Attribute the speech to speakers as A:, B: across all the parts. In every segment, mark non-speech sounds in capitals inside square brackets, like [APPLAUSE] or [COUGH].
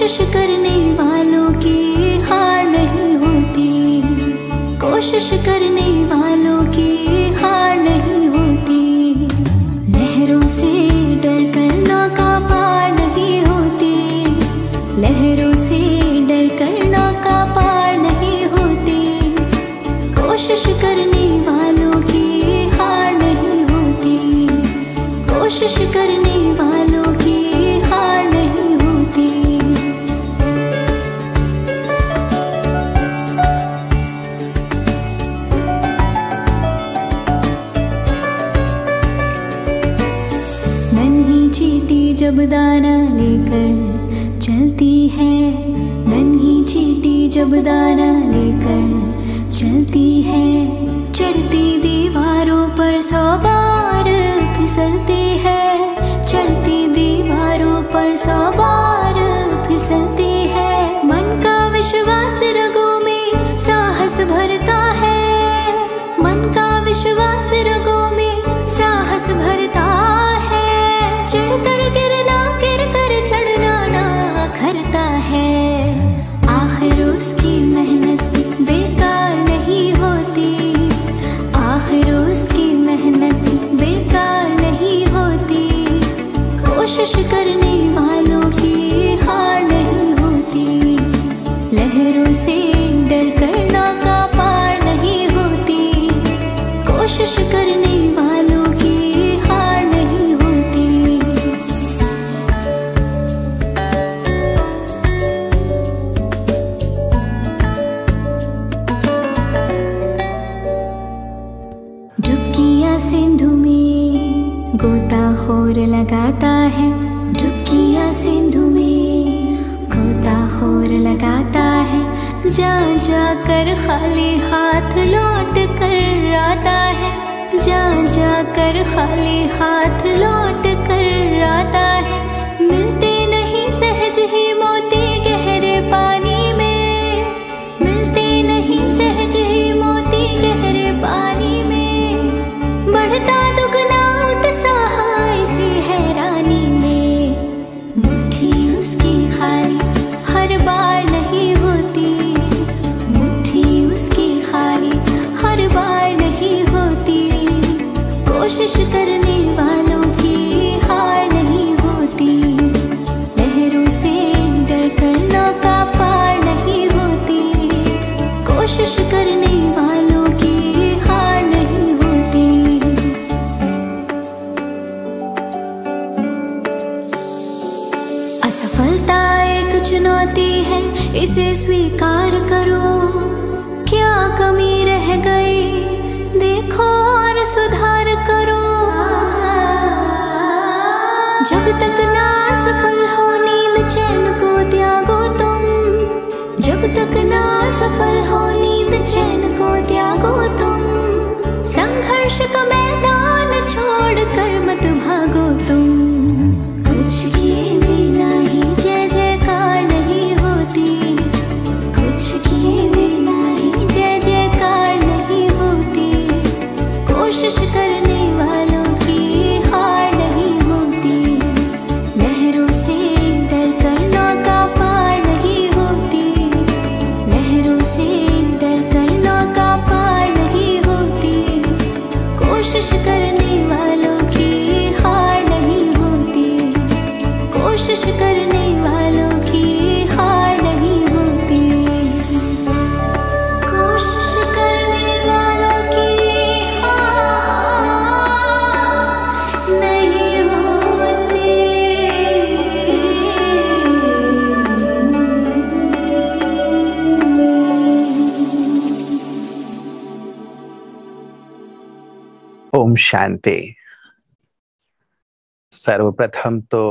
A: कोशिश करने वालों की हार नहीं होती कोशिश करने वालों कोशिश करने वालों की हार नहीं होती लहरों से डर कर का पार नहीं होती कोशिश कर
B: शांति सर्वप्रथम तो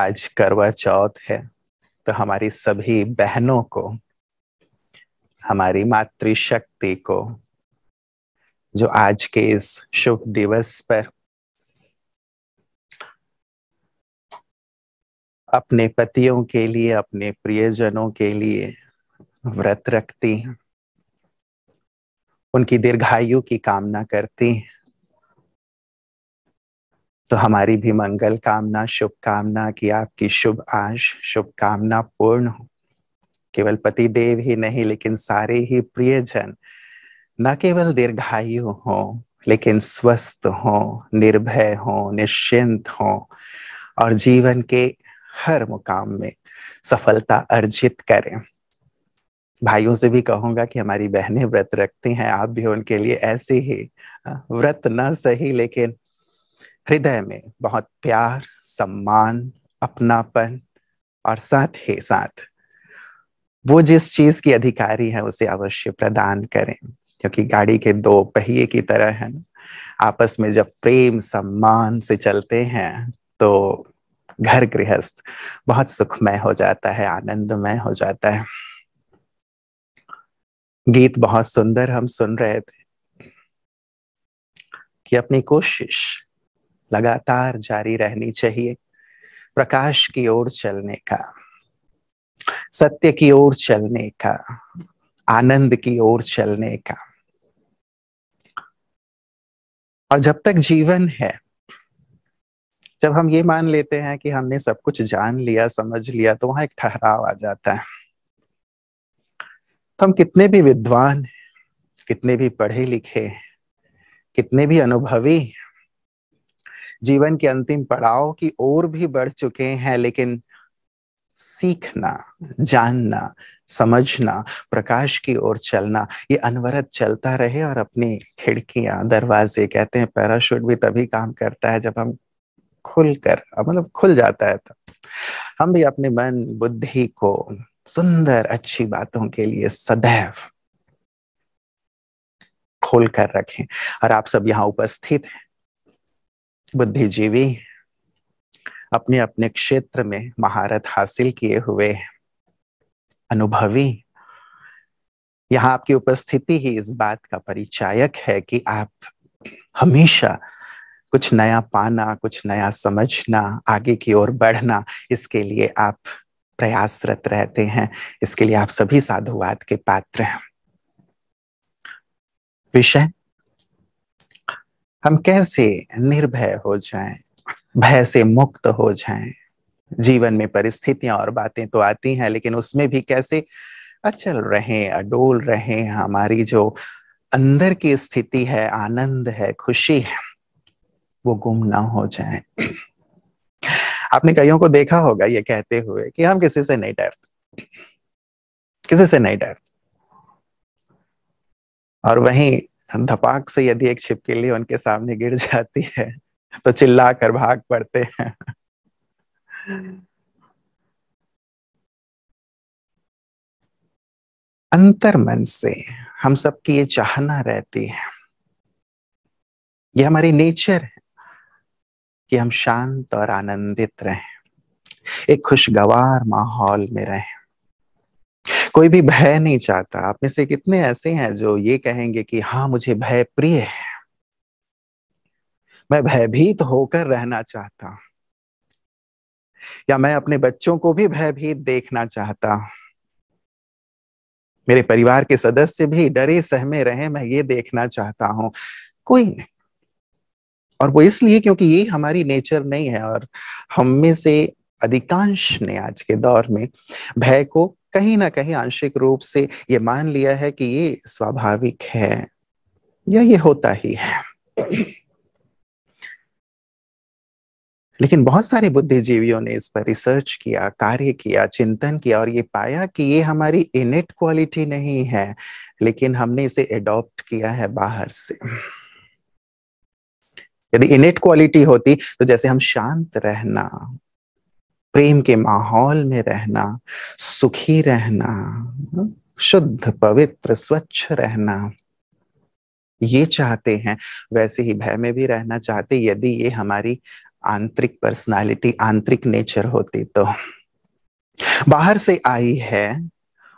B: आज करवा चौथ है तो हमारी सभी बहनों को हमारी मातृशक्ति को जो आज के इस शुभ दिवस पर अपने पतियों के लिए अपने प्रियजनों के लिए व्रत रखती हैं उनकी दीर्घायु की कामना करती हैं तो हमारी भी मंगल कामना शुभ कामना कि आपकी शुभ आश शुभ कामना पूर्ण हो केवल पति देव ही नहीं लेकिन सारे ही प्रियजन न केवल दीर्घायु हो लेकिन स्वस्थ हो निर्भय हो निश्चिंत हो और जीवन के हर मुकाम में सफलता अर्जित करें भाइयों से भी कहूंगा कि हमारी बहनें व्रत रखती हैं आप भी उनके लिए ऐसे ही व्रत न सही लेकिन हृदय में बहुत प्यार सम्मान अपनापन और साथ ही साथ वो जिस चीज की अधिकारी है उसे अवश्य प्रदान करें क्योंकि गाड़ी के दो पहिए की तरह है ना आपस में जब प्रेम सम्मान से चलते हैं तो घर गृहस्थ बहुत सुखमय हो जाता है आनंदमय हो जाता है गीत बहुत सुंदर हम सुन रहे थे कि अपनी कोशिश लगातार जारी रहनी चाहिए प्रकाश की ओर चलने का सत्य की ओर चलने का आनंद की ओर चलने का और जब तक जीवन है जब हम ये मान लेते हैं कि हमने सब कुछ जान लिया समझ लिया तो वहां एक ठहराव आ जाता है तो हम कितने भी विद्वान कितने भी पढ़े लिखे कितने भी अनुभवी जीवन के अंतिम पड़ाव की ओर भी बढ़ चुके हैं लेकिन सीखना जानना समझना प्रकाश की ओर चलना ये अनवरत चलता रहे और अपनी खिड़कियां दरवाजे कहते हैं पैराशूट भी तभी काम करता है जब हम खुल कर मतलब खुल जाता है तब हम भी अपने मन बुद्धि को सुंदर अच्छी बातों के लिए सदैव खोल कर रखें और आप सब यहाँ उपस्थित हैं बुद्धिजीवी अपने अपने क्षेत्र में महारत हासिल किए हुए अनुभवी यहाँ आपकी उपस्थिति ही इस बात का परिचायक है कि आप हमेशा कुछ नया पाना कुछ नया समझना आगे की ओर बढ़ना इसके लिए आप प्रयासरत रहते हैं इसके लिए आप सभी साधुवाद के पात्र हैं विषय हम कैसे निर्भय हो जाएं, भय से मुक्त हो जाएं, जीवन में परिस्थितियां और बातें तो आती हैं लेकिन उसमें भी कैसे अचल रहे अडोल रहे हमारी जो अंदर की स्थिति है आनंद है खुशी है वो गुम ना हो जाए आपने कईयों को देखा होगा ये कहते हुए कि हम किसी से नहीं डरते किसी से नहीं डरते और वहीं धपाक से यदि एक छिपकली उनके सामने गिर जाती है तो चिल्ला कर भाग पड़ते हैं अंतर मन से हम सबकी ये चाहना रहती है ये हमारी नेचर है कि हम शांत और आनंदित रहें एक खुशगवार माहौल में रहें कोई भी भय नहीं चाहता आप में से कितने ऐसे हैं जो ये कहेंगे कि हाँ मुझे भय प्रिय है मैं भयभीत होकर रहना चाहता या मैं अपने बच्चों को भी भयभीत देखना चाहता मेरे परिवार के सदस्य भी डरे सहमे रहे मैं ये देखना चाहता हूं कोई नहीं और वो इसलिए क्योंकि ये हमारी नेचर नहीं है और हम में से अधिकांश ने आज के दौर में भय को कहीं ना कहीं आंशिक रूप से ये मान लिया है कि ये स्वाभाविक है या ये होता ही है लेकिन बहुत सारे बुद्धिजीवियों ने इस पर रिसर्च किया कार्य किया चिंतन किया और ये पाया कि ये हमारी इनेट क्वालिटी नहीं है लेकिन हमने इसे एडॉप्ट किया है बाहर से यदि इनेट क्वालिटी होती तो जैसे हम शांत रहना प्रेम के माहौल में रहना सुखी रहना शुद्ध पवित्र स्वच्छ रहना ये चाहते हैं वैसे ही भय में भी रहना चाहते यदि ये हमारी आंतरिक पर्सनालिटी आंतरिक नेचर होती तो बाहर से आई है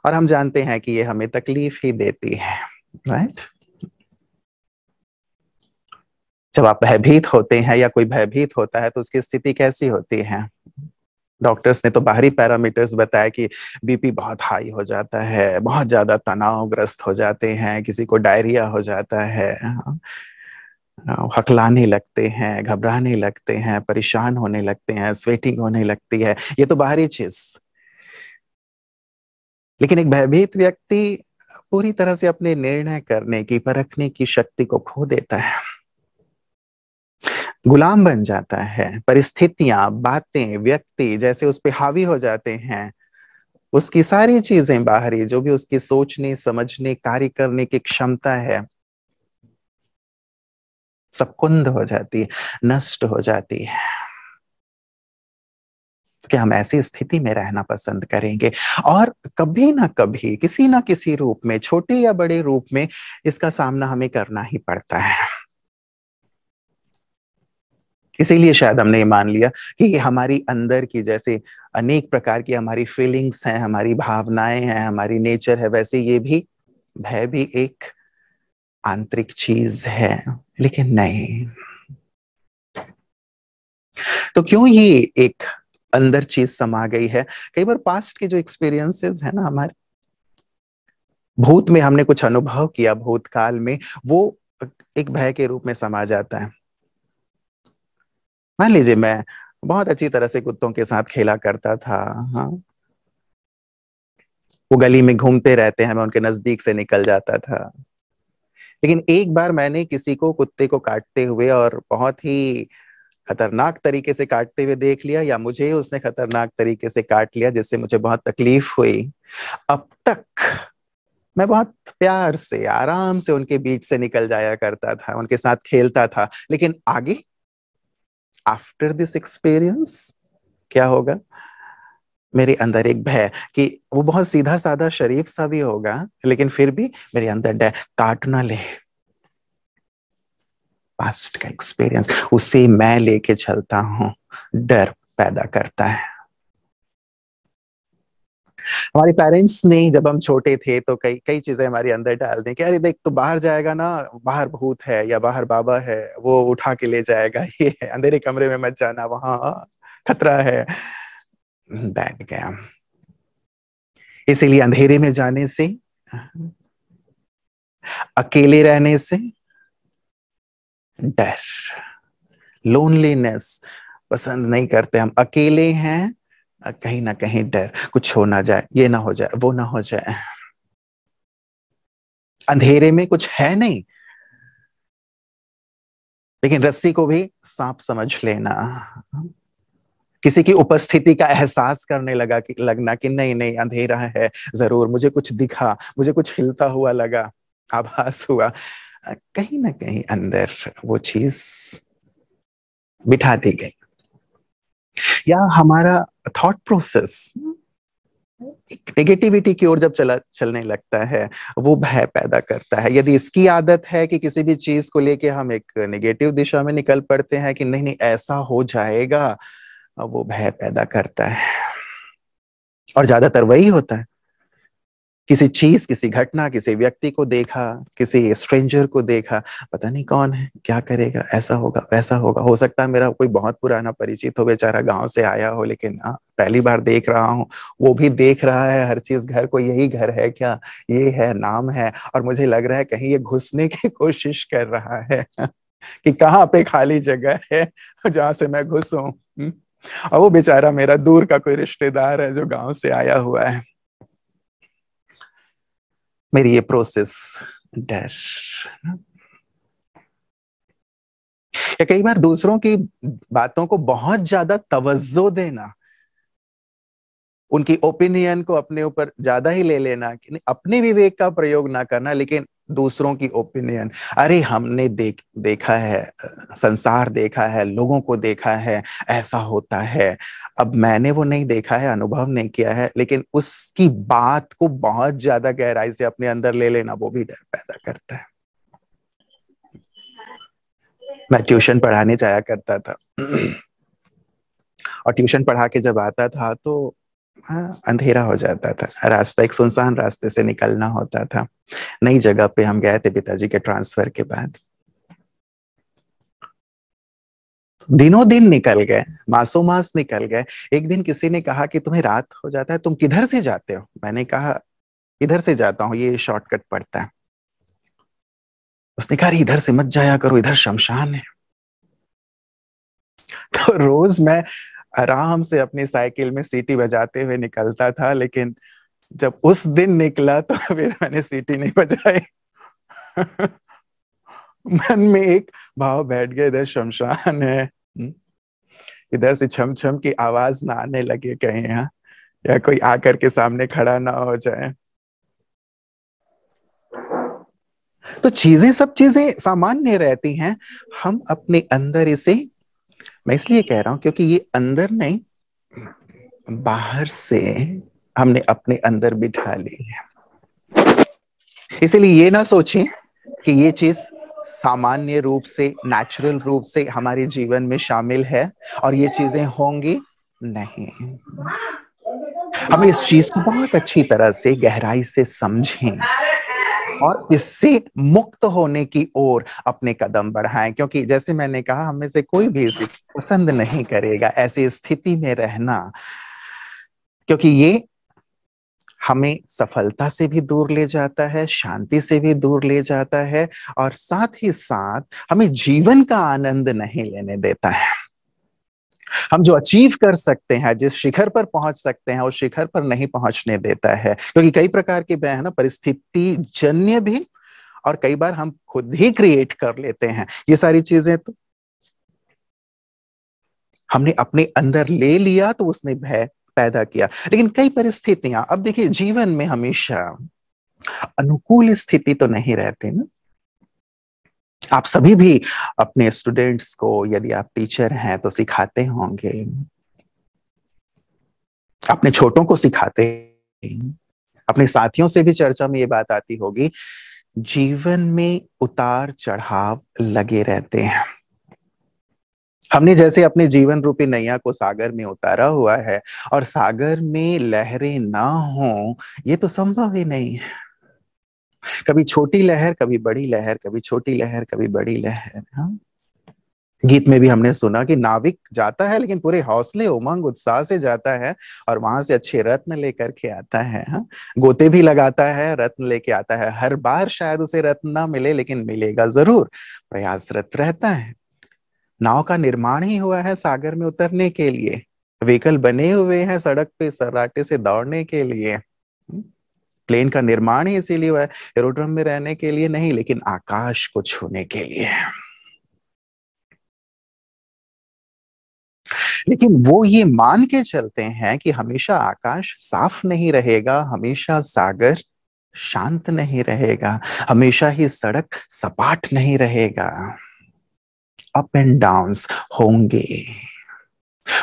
B: और हम जानते हैं कि ये हमें तकलीफ ही देती है राइट right? जब आप भयभीत होते हैं या कोई भयभीत होता है तो उसकी स्थिति कैसी होती है डॉक्टर्स ने तो बाहरी पैरामीटर्स बताया कि बीपी बहुत हाई हो जाता है बहुत ज्यादा तनावग्रस्त हो जाते हैं किसी को डायरिया हो जाता है हाँ। हकलाने लगते हैं घबराने लगते हैं परेशान होने लगते हैं स्वेटिंग होने लगती है ये तो बाहरी चीज लेकिन एक भयभीत व्यक्ति पूरी तरह से अपने निर्णय करने की परखने की शक्ति को खो देता है गुलाम बन जाता है परिस्थितियां बातें व्यक्ति जैसे उस पर हावी हो जाते हैं उसकी सारी चीजें बाहरी जो भी उसकी सोचने समझने कार्य करने की क्षमता है सब कुंद हो जाती है नष्ट हो जाती है तो कि हम ऐसी स्थिति में रहना पसंद करेंगे और कभी ना कभी किसी ना किसी रूप में छोटे या बड़े रूप में इसका सामना हमें करना ही पड़ता है इसीलिए शायद हमने ये मान लिया कि ये हमारी अंदर की जैसे अनेक प्रकार की हमारी फीलिंग्स हैं हमारी भावनाएं हैं हमारी नेचर है वैसे ये भी भय भी एक आंतरिक चीज है लेकिन नहीं तो क्यों ये एक अंदर चीज समा गई है कई बार पास्ट के जो एक्सपीरियंसेस है ना हमारे भूत में हमने कुछ अनुभव किया भूतकाल में वो एक भय के रूप में समा जाता है मान लीजिए मैं बहुत अच्छी तरह से कुत्तों के साथ खेला करता था हाँ वो गली में घूमते रहते हैं मैं उनके नजदीक से निकल जाता था लेकिन एक बार मैंने किसी को कुत्ते को काटते हुए और बहुत ही खतरनाक तरीके से काटते हुए देख लिया या मुझे उसने खतरनाक तरीके से काट लिया जिससे मुझे बहुत तकलीफ हुई अब तक मैं बहुत प्यार से आराम से उनके बीच से निकल जाया करता था उनके साथ खेलता था लेकिन आगे आफ्टर दिस एक्सपीरियंस क्या होगा मेरे अंदर एक भय कि वो बहुत सीधा साधा शरीफ सा भी होगा लेकिन फिर भी मेरे अंदर डर काट ना ले पास्ट का एक्सपीरियंस उसे मैं लेके चलता हूं डर पैदा करता है हमारे पेरेंट्स ने जब हम छोटे थे तो कई कई चीजें हमारे अंदर डाल दें कि अरे देख तो बाहर जाएगा ना बाहर भूत है या बाहर बाबा है वो उठा के ले जाएगा [LAUGHS] ये अंधेरे कमरे में मत जाना वहां खतरा है बैठ गया इसीलिए अंधेरे में जाने से अकेले रहने से डर लोनलीनेस पसंद नहीं करते हम अकेले हैं कहीं ना कहीं डर कुछ हो ना जाए ये ना हो जाए वो ना हो जाए अंधेरे में कुछ है नहीं लेकिन रस्सी को भी सांप समझ लेना किसी की उपस्थिति का एहसास करने लगा कि लगना कि नहीं नहीं अंधेरा है जरूर मुझे कुछ दिखा मुझे कुछ हिलता हुआ लगा आभास हुआ कहीं ना कहीं अंदर वो चीज बिठा दी गई या हमारा थॉट प्रोसेस नेगेटिविटी की ओर जब चला चलने लगता है वो भय पैदा करता है यदि इसकी आदत है कि किसी भी चीज को लेके हम एक नेगेटिव दिशा में निकल पड़ते हैं कि नहीं नहीं ऐसा हो जाएगा वो भय पैदा करता है और ज्यादातर वही होता है किसी चीज किसी घटना किसी व्यक्ति को देखा किसी स्ट्रेंजर को देखा पता नहीं कौन है क्या करेगा ऐसा होगा वैसा होगा हो सकता है मेरा कोई बहुत पुराना परिचित हो बेचारा गांव से आया हो लेकिन आ, हाँ, पहली बार देख रहा हूँ वो भी देख रहा है हर चीज घर को यही घर है क्या ये है नाम है और मुझे लग रहा है कहीं ये घुसने की [LAUGHS] कोशिश कर रहा है [LAUGHS] कि कहाँ पे खाली जगह है जहां से मैं घुसू हम्म। और वो बेचारा मेरा दूर का कोई रिश्तेदार है जो गांव से आया हुआ है मेरी ये प्रोसेस डैश या कई बार दूसरों की बातों को बहुत ज्यादा तवज्जो देना उनकी ओपिनियन को अपने ऊपर ज्यादा ही ले लेना अपने विवेक का प्रयोग ना करना लेकिन दूसरों की ओपिनियन अरे हमने देख देखा है संसार देखा है लोगों को देखा है ऐसा होता है अब मैंने वो नहीं देखा है अनुभव नहीं किया है लेकिन उसकी बात को बहुत ज्यादा गहराई से अपने अंदर ले लेना वो भी डर पैदा करता है मैं ट्यूशन पढ़ाने जाया करता था और ट्यूशन पढ़ा के जब आता था तो हाँ अंधेरा हो जाता था रास्ता एक सुनसान रास्ते से निकलना होता था नई जगह पे हम गए थे पिताजी के ट्रांसफर के बाद दिनों दिन निकल गए मासों मास निकल गए एक दिन किसी ने कहा कि तुम्हें रात हो जाता है तुम किधर से जाते हो मैंने कहा इधर से जाता हूं ये शॉर्टकट पड़ता है उसने कहा इधर से मत जाया करो इधर शमशान है तो रोज मैं आराम से अपनी साइकिल में सीटी बजाते हुए निकलता था लेकिन जब उस दिन निकला तो [LAUGHS] फिर मैंने सीटी नहीं बजाई [LAUGHS] मन में एक भाव बैठ गया इधर शमशान है हम्म। इधर से छम छम की आवाज ना आने लगे कहीं यहाँ या कोई आकर के सामने खड़ा ना हो जाए तो चीजें सब चीजें सामान्य रहती हैं हम अपने अंदर इसे मैं इसलिए कह रहा हूं क्योंकि ये अंदर नहीं बाहर से हमने अपने अंदर बिठा ली है इसलिए ये ना सोचें कि ये चीज सामान्य रूप से नेचुरल रूप से हमारे जीवन में शामिल है और ये चीजें होंगी नहीं हम इस चीज को बहुत अच्छी तरह से गहराई से समझें और इससे मुक्त होने की ओर अपने कदम बढ़ाएं क्योंकि जैसे मैंने कहा हमें से कोई भी इसे पसंद नहीं करेगा ऐसी स्थिति में रहना क्योंकि ये हमें सफलता से भी दूर ले जाता है शांति से भी दूर ले जाता है और साथ ही साथ हमें जीवन का आनंद नहीं लेने देता है हम जो अचीव कर सकते हैं जिस शिखर पर पहुंच सकते हैं उस शिखर पर नहीं पहुंचने देता है क्योंकि कई प्रकार के है ना परिस्थिति जन्य भी और कई बार हम खुद ही क्रिएट कर लेते हैं ये सारी चीजें तो हमने अपने अंदर ले लिया तो उसने भय पैदा किया लेकिन कई परिस्थितियां अब देखिए जीवन में हमेशा अनुकूल स्थिति तो नहीं रहती ना आप सभी भी अपने स्टूडेंट्स को यदि आप टीचर हैं तो सिखाते होंगे अपने छोटों को सिखाते अपने साथियों से भी चर्चा में ये बात आती होगी जीवन में उतार चढ़ाव लगे रहते हैं हमने जैसे अपने जीवन रूपी नैया को सागर में उतारा हुआ है और सागर में लहरें ना हो ये तो संभव ही नहीं है कभी छोटी लहर कभी बड़ी लहर कभी छोटी लहर कभी बड़ी लहर हाँ गीत में भी हमने सुना कि नाविक जाता है लेकिन पूरे हौसले उमंग उत्साह से जाता है और वहां से अच्छे रत्न लेकर के आता है हा? गोते भी लगाता है रत्न लेके आता है हर बार शायद उसे रत्न ना मिले लेकिन मिलेगा जरूर प्रयासरत रहता है नाव का निर्माण ही हुआ है सागर में उतरने के लिए व्हीकल बने हुए हैं सड़क पे सर्राटे से दौड़ने के लिए प्लेन का निर्माण ही इसीलिए हुआ है एरोड्रम में रहने के लिए नहीं लेकिन आकाश को छूने के लिए लेकिन वो ये मान के चलते हैं कि हमेशा आकाश साफ नहीं रहेगा हमेशा सागर शांत नहीं रहेगा हमेशा ही सड़क सपाट नहीं रहेगा अप एंड डाउन होंगे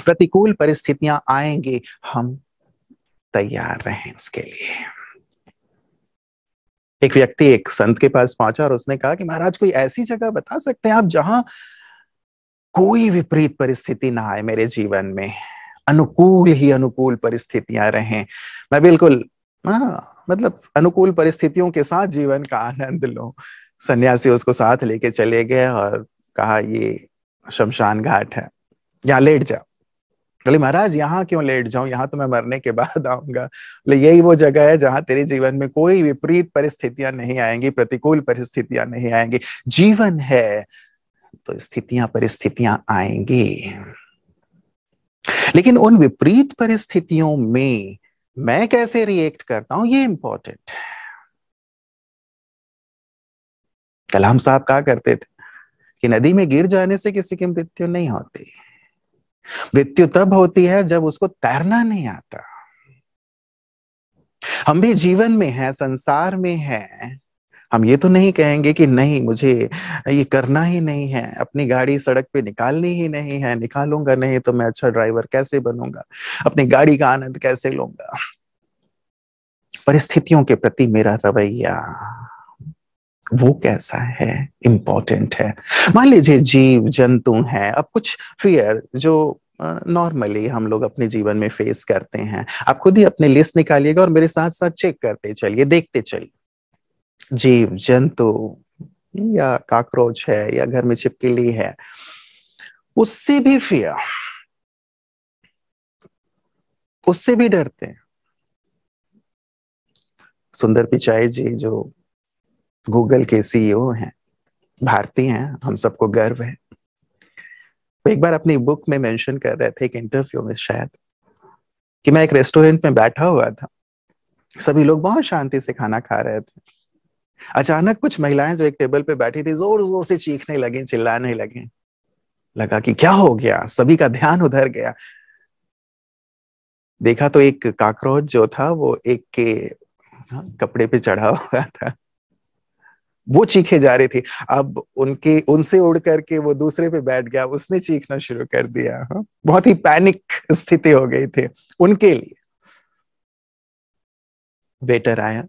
B: प्रतिकूल परिस्थितियां आएंगी हम तैयार रहें उसके लिए एक व्यक्ति एक संत के पास पहुंचा और उसने कहा कि महाराज कोई ऐसी जगह बता सकते हैं आप जहां कोई विपरीत परिस्थिति ना आए मेरे जीवन में अनुकूल ही अनुकूल परिस्थितियां रहें मैं बिल्कुल आ, हाँ, मतलब अनुकूल परिस्थितियों के साथ जीवन का आनंद लो सन्यासी उसको साथ लेके चले गए और कहा ये शमशान घाट है यहाँ लेट जाओ बोले महाराज यहाँ क्यों लेट जाऊं यहाँ तो मैं मरने के बाद आऊंगा बोले यही वो जगह है जहां तेरे जीवन में कोई विपरीत परिस्थितियां नहीं आएंगी प्रतिकूल परिस्थितियां नहीं आएंगी जीवन है तो स्थितियां परिस्थितियां आएंगी लेकिन उन विपरीत परिस्थितियों में मैं कैसे रिएक्ट करता हूं ये इंपॉर्टेंट कलाम साहब कहा करते थे कि नदी में गिर जाने से किसी की मृत्यु नहीं होती मृत्यु तब होती है जब उसको तैरना नहीं आता हम भी जीवन में हैं संसार में हैं हम ये तो नहीं कहेंगे कि नहीं मुझे ये करना ही नहीं है अपनी गाड़ी सड़क पे निकालनी ही नहीं है निकालूंगा नहीं तो मैं अच्छा ड्राइवर कैसे बनूंगा अपनी गाड़ी का आनंद कैसे लूंगा परिस्थितियों के प्रति मेरा रवैया वो कैसा है इम्पोर्टेंट है मान लीजिए जीव जंतु है अब कुछ फियर जो नॉर्मली हम लोग अपने जीवन में फेस करते हैं आप खुद ही अपने लिस्ट निकालिएगा और मेरे साथ साथ चेक करते चलिए देखते चलिए जीव जंतु या काकरोच है या घर में छिपकली है उससे भी फियर उससे भी डरते हैं सुंदर पिचाई जी जो गूगल के सीईओ e हैं भारतीय हैं हम सबको गर्व है एक बार अपनी बुक में मेंशन कर रहे थे एक इंटरव्यू में शायद कि मैं एक रेस्टोरेंट में बैठा हुआ था सभी लोग बहुत शांति से खाना खा रहे थे अचानक कुछ महिलाएं जो एक टेबल पे बैठी थी जोर जोर से चीखने लगी चिल्लाने लगी लगा कि क्या हो गया सभी का ध्यान उधर गया देखा तो एक काकरोच जो था वो एक के कपड़े पे चढ़ा हुआ था वो चीखे जा रही थी अब उनके उनसे उड़ करके वो दूसरे पे बैठ गया उसने चीखना शुरू कर दिया हा? बहुत ही पैनिक स्थिति हो गई थी उनके लिए वेटर आया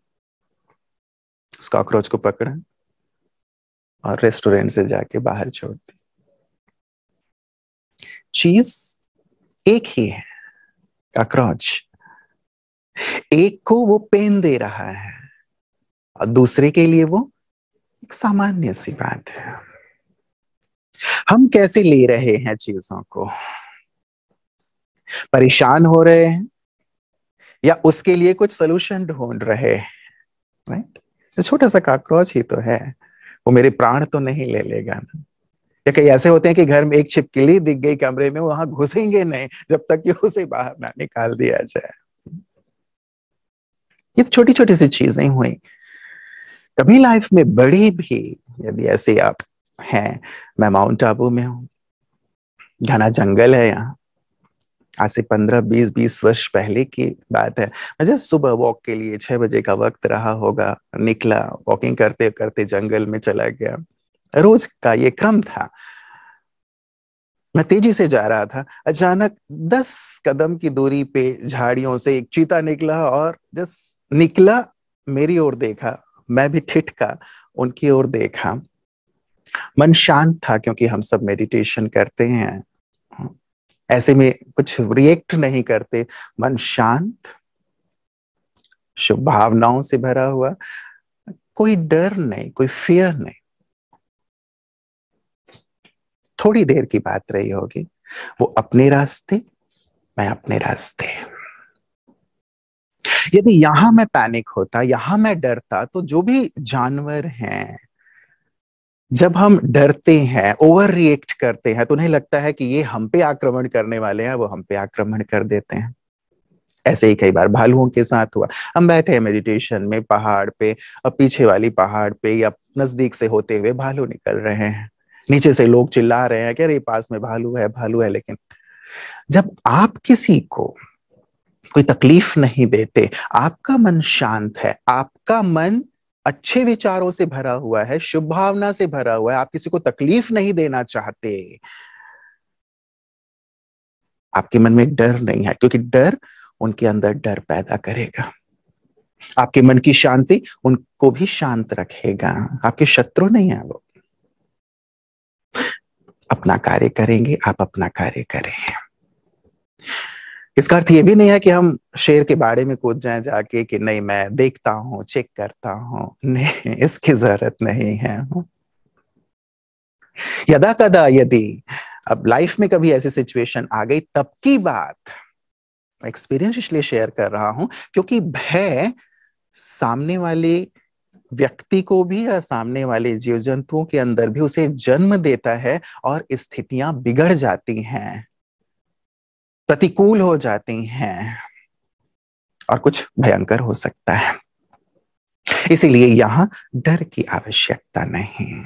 C: उस कॉकरोच को पकड़ा और रेस्टोरेंट से जाके बाहर छोड़ दी
B: चीज एक ही है कॉकरोच एक को वो पेन दे रहा है और दूसरे के लिए वो एक सामान्य सी बात है हम कैसे ले रहे हैं चीजों को परेशान हो रहे हैं या उसके लिए कुछ सोल्यूशन ढूंढ रहे हैं राइट छोटा सा काक्रोच ही तो है वो मेरे प्राण तो नहीं ले लेगा ना या कई ऐसे होते हैं कि घर में एक छिपकली दिख गई कमरे में वहां घुसेंगे नहीं जब तक कि उसे बाहर ना निकाल दिया जाए ये तो छोटी छोटी सी चीजें हुई कभी लाइफ में बड़े भी यदि ऐसे आप हैं मैं माउंट आबू में हूं घना जंगल है यहाँ आज से पंद्रह बीस बीस वर्ष पहले की बात है मैं सुबह वॉक के लिए छह बजे का वक्त रहा होगा निकला वॉकिंग करते करते जंगल में चला गया रोज का ये क्रम था मैं तेजी से जा रहा था अचानक दस कदम की दूरी पे झाड़ियों से एक चीता निकला और जस निकला मेरी ओर देखा मैं भी ठिठका उनकी ओर देखा मन शांत था क्योंकि हम सब मेडिटेशन करते हैं ऐसे में कुछ रिएक्ट नहीं करते मन शांत शुभ भावनाओं से भरा हुआ कोई डर नहीं कोई फियर नहीं थोड़ी देर की बात रही होगी वो अपने रास्ते मैं अपने रास्ते यदि यहां मैं पैनिक होता यहां मैं डरता तो जो भी जानवर हैं जब हम डरते हैं ओवर रिएक्ट करते हैं तो उन्हें लगता है कि ये हम पे आक्रमण करने वाले हैं वो हम पे आक्रमण कर देते हैं ऐसे ही कई बार भालुओं के साथ हुआ हम बैठे हैं मेडिटेशन में पहाड़ पे और पीछे वाली पहाड़ पे या नजदीक से होते हुए भालू निकल रहे हैं नीचे से लोग चिल्ला रहे हैं कि अरे पास में भालू है भालू है लेकिन जब आप किसी को कोई तकलीफ नहीं देते आपका मन शांत है आपका मन अच्छे विचारों से भरा हुआ है शुभ भावना से भरा हुआ है आप किसी को तकलीफ नहीं देना चाहते आपके मन में डर नहीं है क्योंकि डर उनके अंदर डर पैदा करेगा आपके मन की शांति उनको भी शांत रखेगा आपके शत्रु नहीं है वो अपना कार्य करेंगे आप अपना कार्य करें इसका अर्थ ये भी नहीं है कि हम शेर के बारे में कूद जाए जाके कि नहीं मैं देखता हूँ चेक करता हूँ नहीं इसकी जरूरत नहीं है यदा कदा यदि अब लाइफ में कभी ऐसी सिचुएशन आ गई तब की बात एक्सपीरियंस इसलिए शेयर कर रहा हूं क्योंकि भय सामने वाले व्यक्ति को भी या सामने वाले जीव जंतुओं के अंदर भी उसे जन्म देता है और स्थितियां बिगड़ जाती हैं प्रतिकूल हो जाती हैं और कुछ भयंकर हो सकता है इसीलिए यहां डर की आवश्यकता नहीं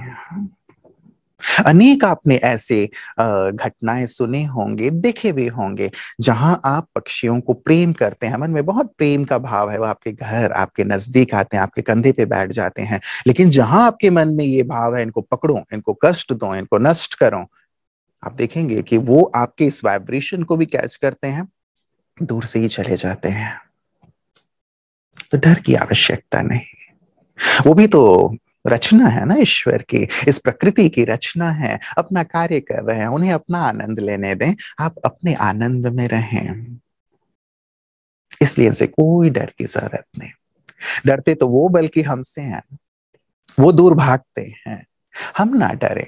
B: अनेक आपने ऐसे घटनाएं सुने होंगे देखे भी होंगे जहां आप पक्षियों को प्रेम करते हैं मन में बहुत प्रेम का भाव है वो आपके घर आपके नजदीक आते हैं आपके कंधे पे बैठ जाते हैं लेकिन जहां आपके मन में ये भाव है इनको पकड़ो इनको कष्ट दो इनको नष्ट करो आप देखेंगे कि वो आपके इस वाइब्रेशन को भी कैच करते हैं दूर से ही चले जाते हैं तो डर की आवश्यकता नहीं वो भी तो रचना है ना ईश्वर की इस प्रकृति की रचना है अपना कार्य कर रहे हैं उन्हें अपना आनंद लेने दें आप अपने आनंद में रहें इसलिए इनसे कोई डर की जरूरत नहीं डरते तो वो बल्कि हमसे हैं वो दूर भागते हैं हम ना डरे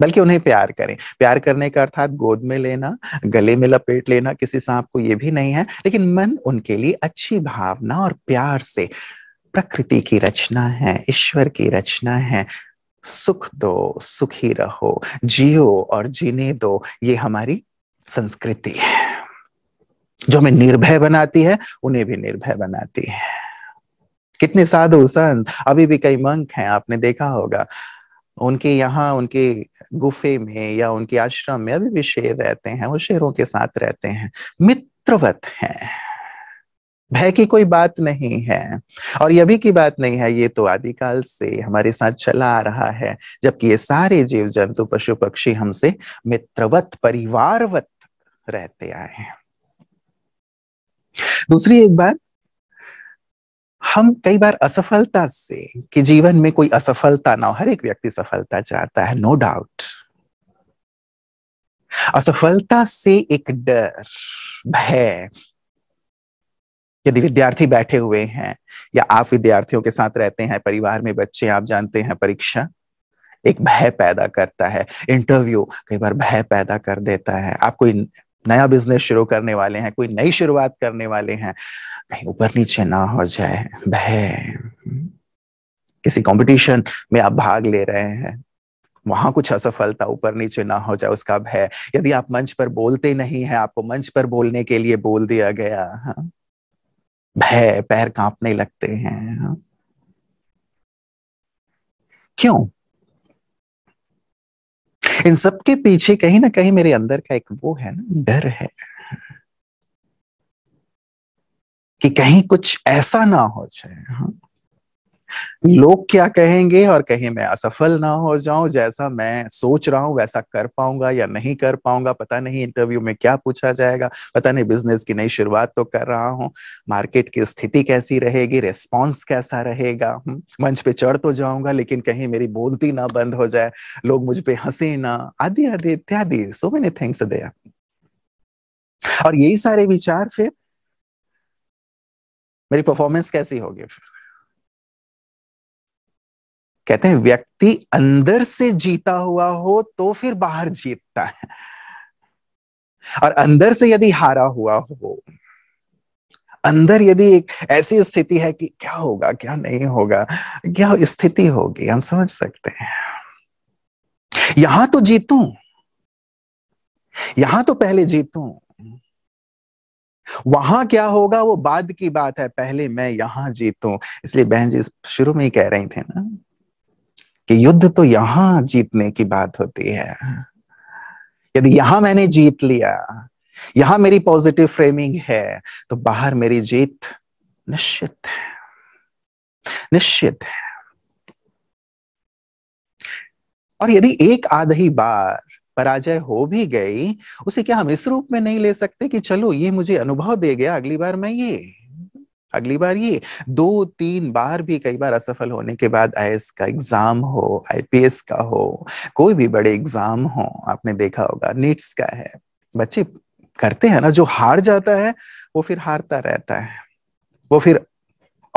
B: बल्कि उन्हें प्यार करें प्यार करने का अर्थात गोद में लेना गले में लपेट लेना किसी सांप को ये भी नहीं है लेकिन मन उनके लिए अच्छी भावना और प्यार से प्रकृति की रचना है ईश्वर की रचना है सुख दो सुखी रहो जियो और जीने दो ये हमारी संस्कृति है जो हमें निर्भय बनाती है उन्हें भी निर्भय बनाती है कितने साधु संत अभी भी कई मंक हैं आपने देखा होगा उनके यहाँ उनके गुफे में या उनके आश्रम में अभी भी शेर रहते हैं वो शेरों के साथ रहते हैं मित्रवत है भय की कोई बात नहीं है और ये अभी की बात नहीं है ये तो आदिकाल से हमारे साथ चला आ रहा है जबकि ये सारे जीव जंतु पशु पक्षी हमसे मित्रवत परिवारवत रहते आए हैं दूसरी एक बात हम कई बार असफलता से कि जीवन में कोई असफलता ना हो हर एक व्यक्ति सफलता चाहता है नो डाउट असफलता से एक डर भय यदि विद्यार्थी बैठे हुए हैं या आप विद्यार्थियों के साथ रहते हैं परिवार में बच्चे आप जानते हैं परीक्षा एक भय पैदा करता है इंटरव्यू कई बार भय पैदा कर देता है आप कोई नया बिजनेस शुरू करने वाले हैं कोई नई शुरुआत करने वाले हैं कहीं ऊपर नीचे ना हो जाए भय किसी कंपटीशन में आप भाग ले रहे हैं वहां कुछ असफलता ऊपर नीचे ना हो जाए उसका भय यदि आप मंच पर बोलते नहीं है आपको मंच पर बोलने के लिए बोल दिया गया हाँ। भय पैर कांपने लगते हैं हाँ। क्यों इन सब के पीछे कहीं ना कहीं मेरे अंदर का एक वो है ना डर है कि कहीं कुछ ऐसा ना हो जाए हाँ। लोग क्या कहेंगे और कहीं मैं असफल ना हो जाऊं जैसा मैं सोच रहा हूं वैसा कर पाऊंगा या नहीं कर पाऊंगा पता नहीं इंटरव्यू में क्या पूछा जाएगा पता नहीं बिजनेस की नई शुरुआत तो कर रहा हूं मार्केट की स्थिति कैसी रहेगी रिस्पॉन्स कैसा रहेगा हम्म, मंच पे चढ़ तो जाऊंगा लेकिन कहीं मेरी बोलती ना बंद हो जाए लोग मुझ पे हंसे ना आदि आदि इत्यादि सो मेनी थिंग्स दे और यही सारे विचार फिर
C: मेरी परफॉर्मेंस कैसी होगी फिर
B: कहते हैं व्यक्ति अंदर से जीता हुआ हो तो फिर बाहर जीतता है और अंदर से यदि हारा हुआ हो अंदर यदि एक ऐसी स्थिति है कि क्या होगा क्या नहीं होगा क्या स्थिति होगी हम समझ सकते हैं यहां तो जीतू यहां तो पहले जीतू वहां क्या होगा वो बाद की बात है पहले मैं यहां जीतूं इसलिए बहन जी शुरू में ही कह रही थी ना कि युद्ध तो यहां जीतने की बात होती है यदि यहां मैंने जीत लिया यहां मेरी पॉजिटिव फ्रेमिंग है तो बाहर मेरी जीत निश्चित है निश्चित है और यदि एक आधी बार पराजय हो भी गई उसे क्या हम इस रूप में नहीं ले सकते कि चलो ये मुझे अनुभव दे गया अगली बार मैं ये अगली बार ये दो तीन बार भी कई बार असफल होने के बाद आई का एग्जाम हो आईपीएस का हो कोई भी बड़े एग्जाम हो आपने देखा होगा नीट्स का है बच्चे करते हैं ना जो हार जाता है वो फिर हारता रहता है वो फिर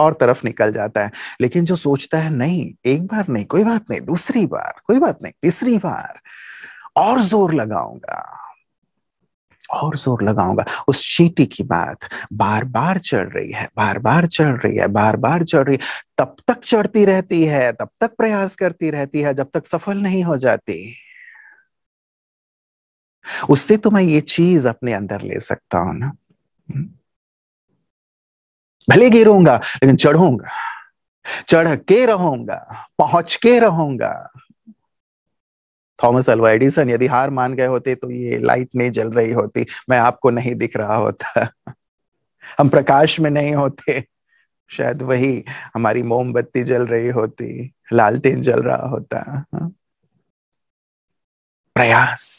B: और तरफ निकल जाता है लेकिन जो सोचता है नहीं एक बार नहीं कोई बात नहीं दूसरी बार कोई बात नहीं तीसरी बार और जोर लगाऊंगा और जोर लगाऊंगा उस चीटी की बात बार बार चढ़ रही है बार बार चढ़ रही है बार बार चढ़ रही है तब तक चढ़ती रहती है तब तक प्रयास करती रहती है जब तक सफल नहीं हो जाती उससे तो मैं ये चीज अपने अंदर ले सकता हूं ना भले गिरूंगा लेकिन चढ़ूंगा चढ़ के रहूंगा पहुंच के रहूंगा थॉमस अल्वा एडिसन यदि हार मान गए होते तो ये लाइट नहीं जल रही होती मैं आपको नहीं दिख रहा होता हम प्रकाश में नहीं होते शायद वही हमारी मोमबत्ती जल रही होती लालटेन जल रहा होता प्रयास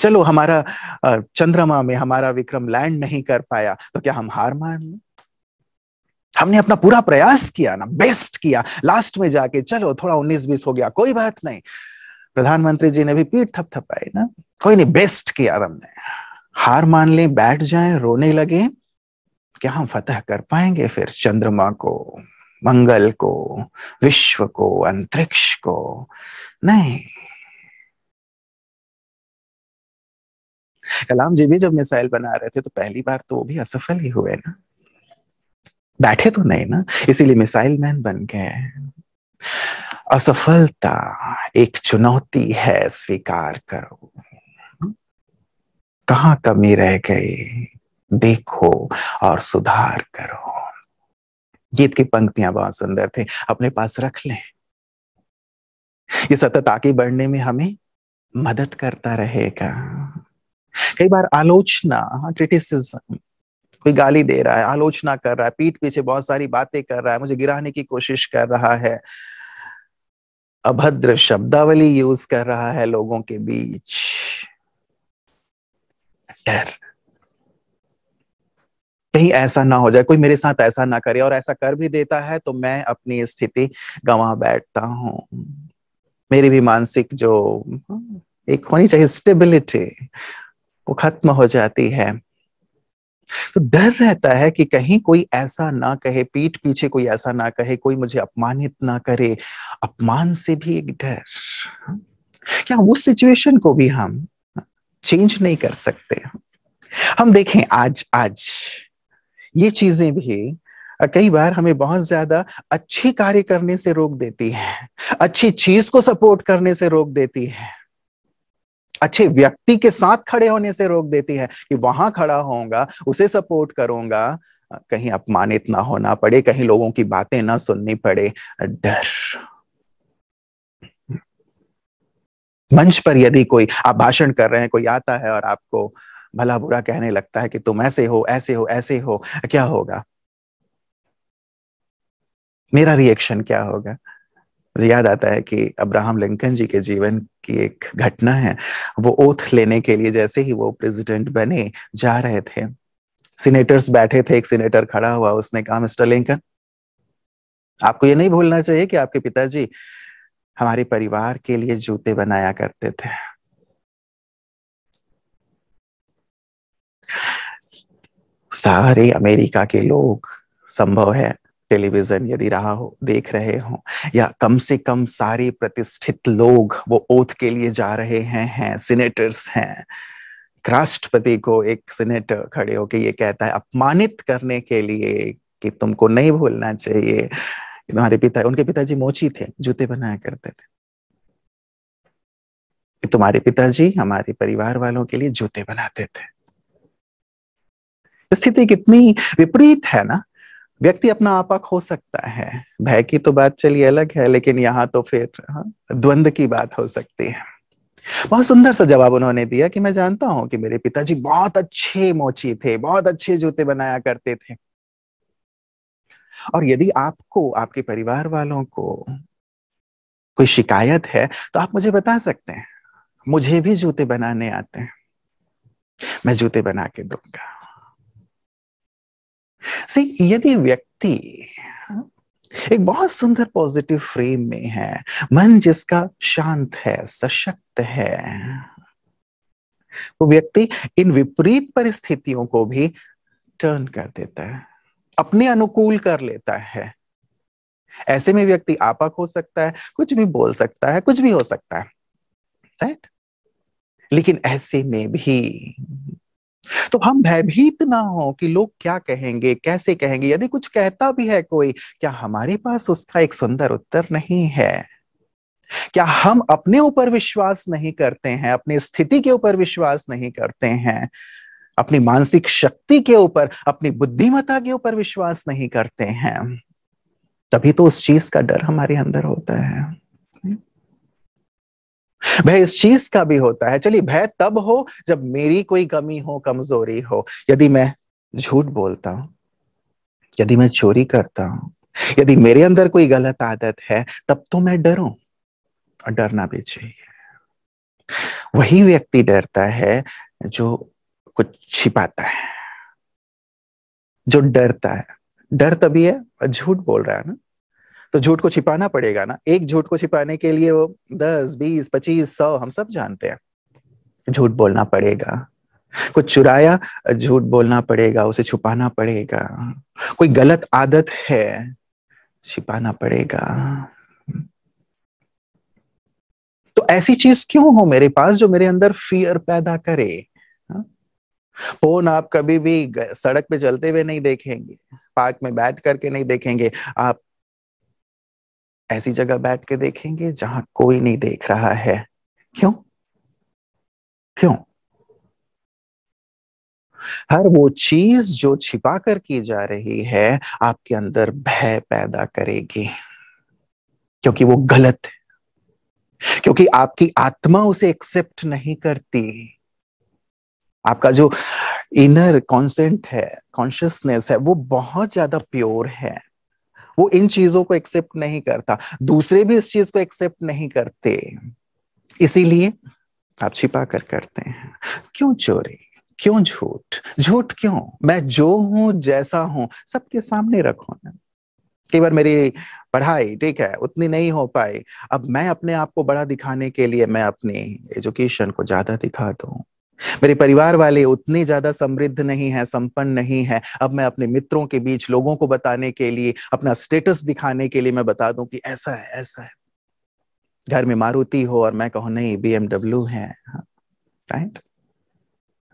B: चलो हमारा चंद्रमा में हमारा विक्रम लैंड नहीं कर पाया तो क्या हम हार मान लें हमने अपना पूरा प्रयास किया ना बेस्ट किया लास्ट में जाके चलो थोड़ा उन्नीस बीस हो गया कोई बात नहीं प्रधानमंत्री जी ने भी पीठ थपथपाई ना कोई नहीं बेस्ट किया हमने हार मान ली बैठ जाए रोने लगे क्या हम फतह कर पाएंगे फिर चंद्रमा को मंगल को विश्व को अंतरिक्ष को नहीं कलाम जी भी जब मिसाइल बना रहे थे तो पहली बार तो वो भी असफल ही हुए ना बैठे तो नहीं ना इसीलिए मिसाइल मैन बन गए असफलता एक चुनौती है स्वीकार करो कहा कमी रह गए देखो और सुधार करो गीत की पंक्तियां बहुत सुंदर थी अपने पास रख लें ये सतत आगे बढ़ने में हमें मदद करता रहेगा कई बार आलोचना क्रिटिसिज्म कोई गाली दे रहा है आलोचना कर रहा है पीठ पीछे बहुत सारी बातें कर रहा है मुझे गिराने की कोशिश कर रहा है अभद्र शब्दावली यूज कर रहा है लोगों के बीच डर कहीं ऐसा ना हो जाए कोई मेरे साथ ऐसा ना करे और ऐसा कर भी देता है तो मैं अपनी स्थिति गवा बैठता हूं मेरी भी मानसिक जो एक होनी चाहिए स्टेबिलिटी वो खत्म हो जाती है तो डर रहता है कि कहीं कोई ऐसा ना कहे पीठ पीछे कोई ऐसा ना कहे कोई मुझे अपमानित ना करे अपमान से भी एक डर क्या उस सिचुएशन को भी हम चेंज नहीं कर सकते हम देखें आज आज ये चीजें भी कई बार हमें बहुत ज्यादा अच्छे कार्य करने से रोक देती है अच्छी चीज को सपोर्ट करने से रोक देती है अच्छे व्यक्ति के साथ खड़े होने से रोक देती है कि वहां खड़ा होऊंगा उसे सपोर्ट करूंगा कहीं अपमानित ना होना पड़े कहीं लोगों की बातें ना सुननी पड़े डर मंच पर यदि कोई आप भाषण कर रहे हैं कोई आता है और आपको भला बुरा कहने लगता है कि तुम ऐसे हो ऐसे हो ऐसे हो क्या होगा मेरा रिएक्शन क्या होगा याद आता है कि अब्राहम लिंकन जी के जीवन की एक घटना है वो ओथ लेने के लिए जैसे ही वो प्रेसिडेंट बने जा रहे थे सीनेटर्स बैठे थे एक सीनेटर खड़ा हुआ उसने कहा मिस्टर लिंकन आपको ये नहीं भूलना चाहिए कि आपके पिताजी हमारे परिवार के लिए जूते बनाया करते थे सारे अमेरिका के लोग संभव है टेलीविजन यदि रहा हो देख रहे हो या कम से कम सारे प्रतिष्ठित लोग वो ओथ के लिए जा रहे हैं हैं सीनेटर्स हैं राष्ट्रपति को एक सीनेटर खड़े होके ये कहता है अपमानित करने के लिए कि तुमको नहीं भूलना चाहिए तुम्हारे पिता उनके पिताजी मोची थे जूते बनाया करते थे तुम्हारे पिताजी हमारे परिवार वालों के लिए जूते बनाते थे स्थिति कितनी विपरीत है ना व्यक्ति अपना आपा खो सकता है भय की तो बात चलिए अलग है लेकिन यहाँ तो फिर हाँ, द्वंद की बात हो सकती है बहुत सुंदर सा जवाब उन्होंने दिया कि मैं जानता हूं कि मेरे पिताजी बहुत अच्छे मोची थे बहुत अच्छे जूते बनाया करते थे और यदि आपको आपके परिवार वालों को कोई शिकायत है तो आप मुझे बता सकते हैं मुझे भी जूते बनाने आते हैं मैं जूते बना के दूंगा सी यदि व्यक्ति एक बहुत सुंदर पॉजिटिव फ्रेम में है मन जिसका शांत है सशक्त है वो व्यक्ति इन विपरीत परिस्थितियों को भी टर्न कर देता है अपने अनुकूल कर लेता है ऐसे में व्यक्ति आपक हो सकता है कुछ भी बोल सकता है कुछ भी हो सकता है राइट लेकिन ऐसे में भी तो हम भयभीत ना हो कि लोग क्या कहेंगे कैसे कहेंगे यदि कुछ कहता भी है कोई क्या हमारे पास उसका एक सुंदर उत्तर नहीं है क्या हम अपने ऊपर विश्वास नहीं करते हैं अपनी स्थिति के ऊपर विश्वास नहीं करते हैं अपनी मानसिक शक्ति के ऊपर अपनी बुद्धिमता के ऊपर विश्वास नहीं करते हैं तभी तो उस चीज का डर हमारे अंदर होता है भय इस चीज का भी होता है चलिए भय तब हो जब मेरी कोई कमी हो कमजोरी हो यदि मैं झूठ बोलता हूं यदि मैं चोरी करता हूं यदि मेरे अंदर कोई गलत आदत है तब तो मैं डरू और डरना भी चाहिए वही व्यक्ति डरता है जो कुछ छिपाता है जो डरता है डर तभी है झूठ बोल रहा है ना तो झूठ को छिपाना पड़ेगा ना एक झूठ को छिपाने के लिए वो दस बीस पच्चीस सौ हम सब जानते हैं झूठ बोलना पड़ेगा कुछ चुराया झूठ बोलना पड़ेगा उसे छुपाना पड़ेगा कोई गलत आदत है छिपाना पड़ेगा तो ऐसी चीज क्यों हो मेरे पास जो मेरे अंदर फियर पैदा करे हाँ? फोन आप कभी भी सड़क पे चलते हुए नहीं देखेंगे पार्क में बैठ करके नहीं देखेंगे आप ऐसी जगह बैठ के देखेंगे जहां कोई नहीं देख रहा है क्यों क्यों हर वो चीज जो छिपा कर की जा रही है आपके अंदर भय पैदा करेगी क्योंकि वो गलत है क्योंकि आपकी आत्मा उसे एक्सेप्ट नहीं करती आपका जो इनर कॉन्सेंट है कॉन्शियसनेस है वो बहुत ज्यादा प्योर है वो इन चीजों को एक्सेप्ट नहीं करता दूसरे भी इस चीज को एक्सेप्ट नहीं करते इसीलिए आप छिपा कर करते हैं क्यों चोरी क्यों झूठ झूठ क्यों मैं जो हूं जैसा हूं सबके सामने रखो ना कई बार मेरी पढ़ाई ठीक है उतनी नहीं हो पाई अब मैं अपने आप को बड़ा दिखाने के लिए मैं अपनी एजुकेशन को ज्यादा दिखा दू मेरे परिवार वाले उतने ज्यादा समृद्ध नहीं है संपन्न नहीं है अब मैं अपने मित्रों के बीच लोगों को बताने के लिए अपना स्टेटस दिखाने के लिए मैं बता दूं कि ऐसा है ऐसा है घर में मारुति हो और मैं कहूं नहीं बीएमडब्ल्यू है राइट हाँ,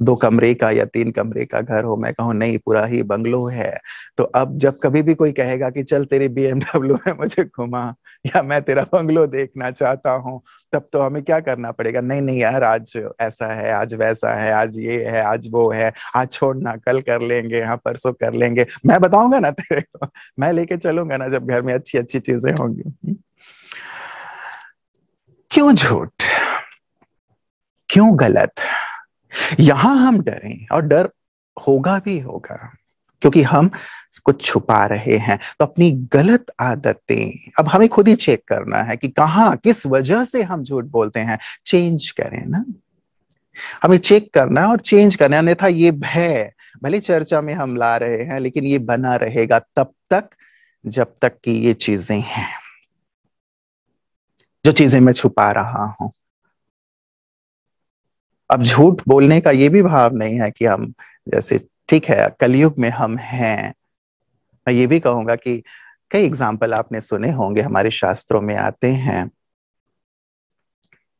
B: दो कमरे का या तीन कमरे का घर हो मैं कहूँ नहीं पूरा ही बंगलो है तो अब जब कभी भी कोई कहेगा कि चल तेरी बी में मुझे घुमा या मैं तेरा बंगलो देखना चाहता हूँ तब तो हमें क्या करना पड़ेगा नहीं नहीं यार आज ऐसा है आज वैसा है आज ये है आज वो है आज छोड़ना कल कर लेंगे हाँ परसों कर लेंगे मैं बताऊंगा ना तेरे को मैं लेके चलूंगा ना जब घर में अच्छी अच्छी चीजें होंगी क्यों झूठ क्यों गलत यहां हम डरे और डर होगा भी होगा क्योंकि हम कुछ छुपा रहे हैं तो अपनी गलत आदतें अब हमें खुद ही चेक करना है कि कहा किस वजह से हम झूठ बोलते हैं चेंज करें ना हमें चेक करना है और चेंज करना है अन्यथा ये भय भले चर्चा में हम ला रहे हैं लेकिन ये बना रहेगा तब तक जब तक कि ये चीजें हैं जो चीजें मैं छुपा रहा हूं अब झूठ बोलने का ये भी भाव नहीं है कि हम जैसे ठीक है कलयुग में हम हैं मैं ये भी कहूंगा कि कई एग्जाम्पल आपने सुने होंगे हमारे शास्त्रों में आते हैं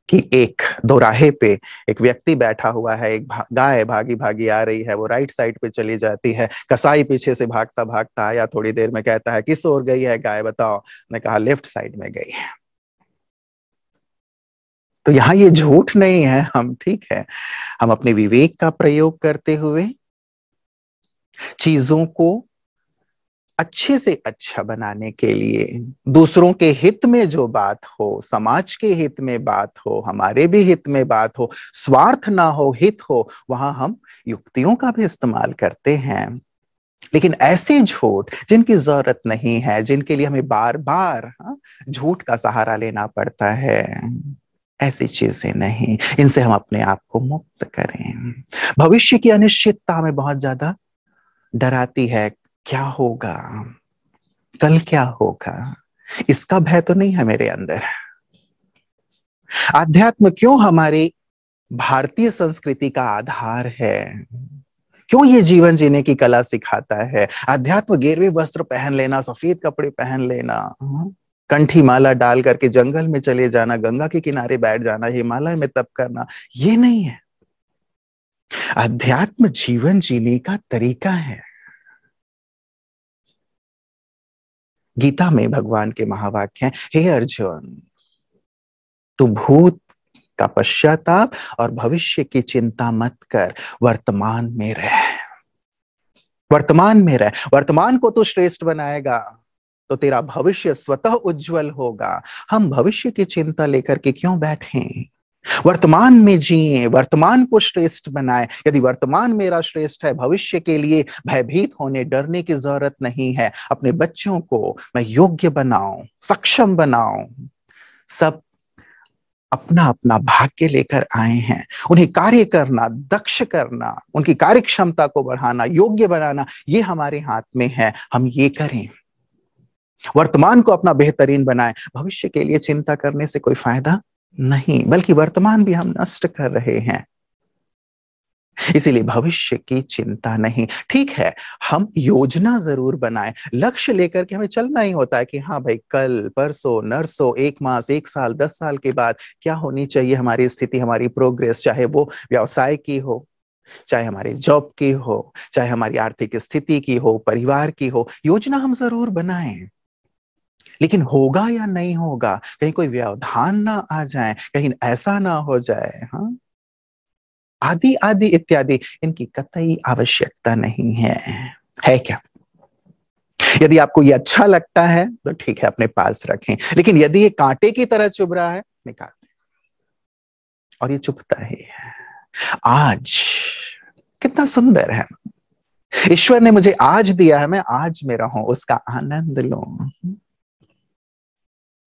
B: कि एक दोराहे पे एक व्यक्ति बैठा हुआ है एक भा, गाय भागी भागी आ रही है वो राइट साइड पे चली जाती है कसाई पीछे से भागता भागता आया थोड़ी देर में कहता है किस ओर गई है गाय बताओ ने कहा लेफ्ट साइड में गई है तो यहाँ ये झूठ नहीं है हम ठीक है हम अपने विवेक का प्रयोग करते हुए चीजों को अच्छे से अच्छा बनाने के लिए दूसरों के हित में जो बात हो समाज के हित में बात हो हमारे भी हित में बात हो स्वार्थ ना हो हित हो वहां हम युक्तियों का भी इस्तेमाल करते हैं लेकिन ऐसे झूठ जिनकी जरूरत नहीं है जिनके लिए हमें बार बार हाँ, झूठ का सहारा लेना पड़ता है ऐसी चीजें नहीं इनसे हम अपने आप को मुक्त करें भविष्य की अनिश्चितता हमें बहुत ज्यादा डराती है क्या होगा कल क्या होगा इसका भय तो नहीं है मेरे अंदर आध्यात्म क्यों हमारी भारतीय संस्कृति का आधार है क्यों ये जीवन जीने की कला सिखाता है अध्यात्म गेरवी वस्त्र पहन लेना सफेद कपड़े पहन लेना हुँ? कंठी माला डाल करके जंगल में चले जाना गंगा के किनारे बैठ जाना हिमालय में तप करना ये नहीं है अध्यात्म जीवन जीने का तरीका है गीता में भगवान के महावाक्य हैं हे अर्जुन तू भूत का पश्चाताप और भविष्य की चिंता मत कर वर्तमान में रह वर्तमान में रह वर्तमान को तो श्रेष्ठ बनाएगा तो तेरा भविष्य स्वतः उज्जवल होगा हम भविष्य की चिंता लेकर के क्यों बैठे वर्तमान में जिए वर्तमान को श्रेष्ठ बनाए यदि वर्तमान मेरा श्रेष्ठ है भविष्य के लिए भयभीत होने डरने की जरूरत नहीं है अपने बच्चों को मैं योग्य बनाऊं सक्षम बनाऊं सब अपना अपना भाग्य लेकर आए हैं उन्हें कार्य करना दक्ष करना उनकी कार्य क्षमता को बढ़ाना योग्य बनाना ये हमारे हाथ में है हम ये करें वर्तमान को अपना बेहतरीन बनाए भविष्य के लिए चिंता करने से कोई फायदा नहीं बल्कि वर्तमान भी हम नष्ट कर रहे हैं इसीलिए भविष्य की चिंता नहीं ठीक है हम योजना जरूर बनाए लक्ष्य लेकर के हमें चलना ही होता है कि हाँ भाई कल परसों नरसों एक मास एक साल दस साल के बाद क्या होनी चाहिए हमारी स्थिति हमारी प्रोग्रेस चाहे वो व्यवसाय की हो चाहे हमारे जॉब की हो चाहे हमारी आर्थिक स्थिति की हो परिवार की हो योजना हम जरूर बनाएं लेकिन होगा या नहीं होगा कहीं कोई व्यवधान ना आ जाए कहीं ऐसा ना हो जाए हाँ आदि आदि इत्यादि इनकी कतई आवश्यकता नहीं है है क्या यदि आपको ये अच्छा लगता है तो ठीक है अपने पास रखें लेकिन यदि ये कांटे की तरह चुभ रहा है निकाल दें और ये चुभता ही है आज कितना सुंदर है ईश्वर ने मुझे आज दिया है मैं आज में रहूं उसका आनंद लू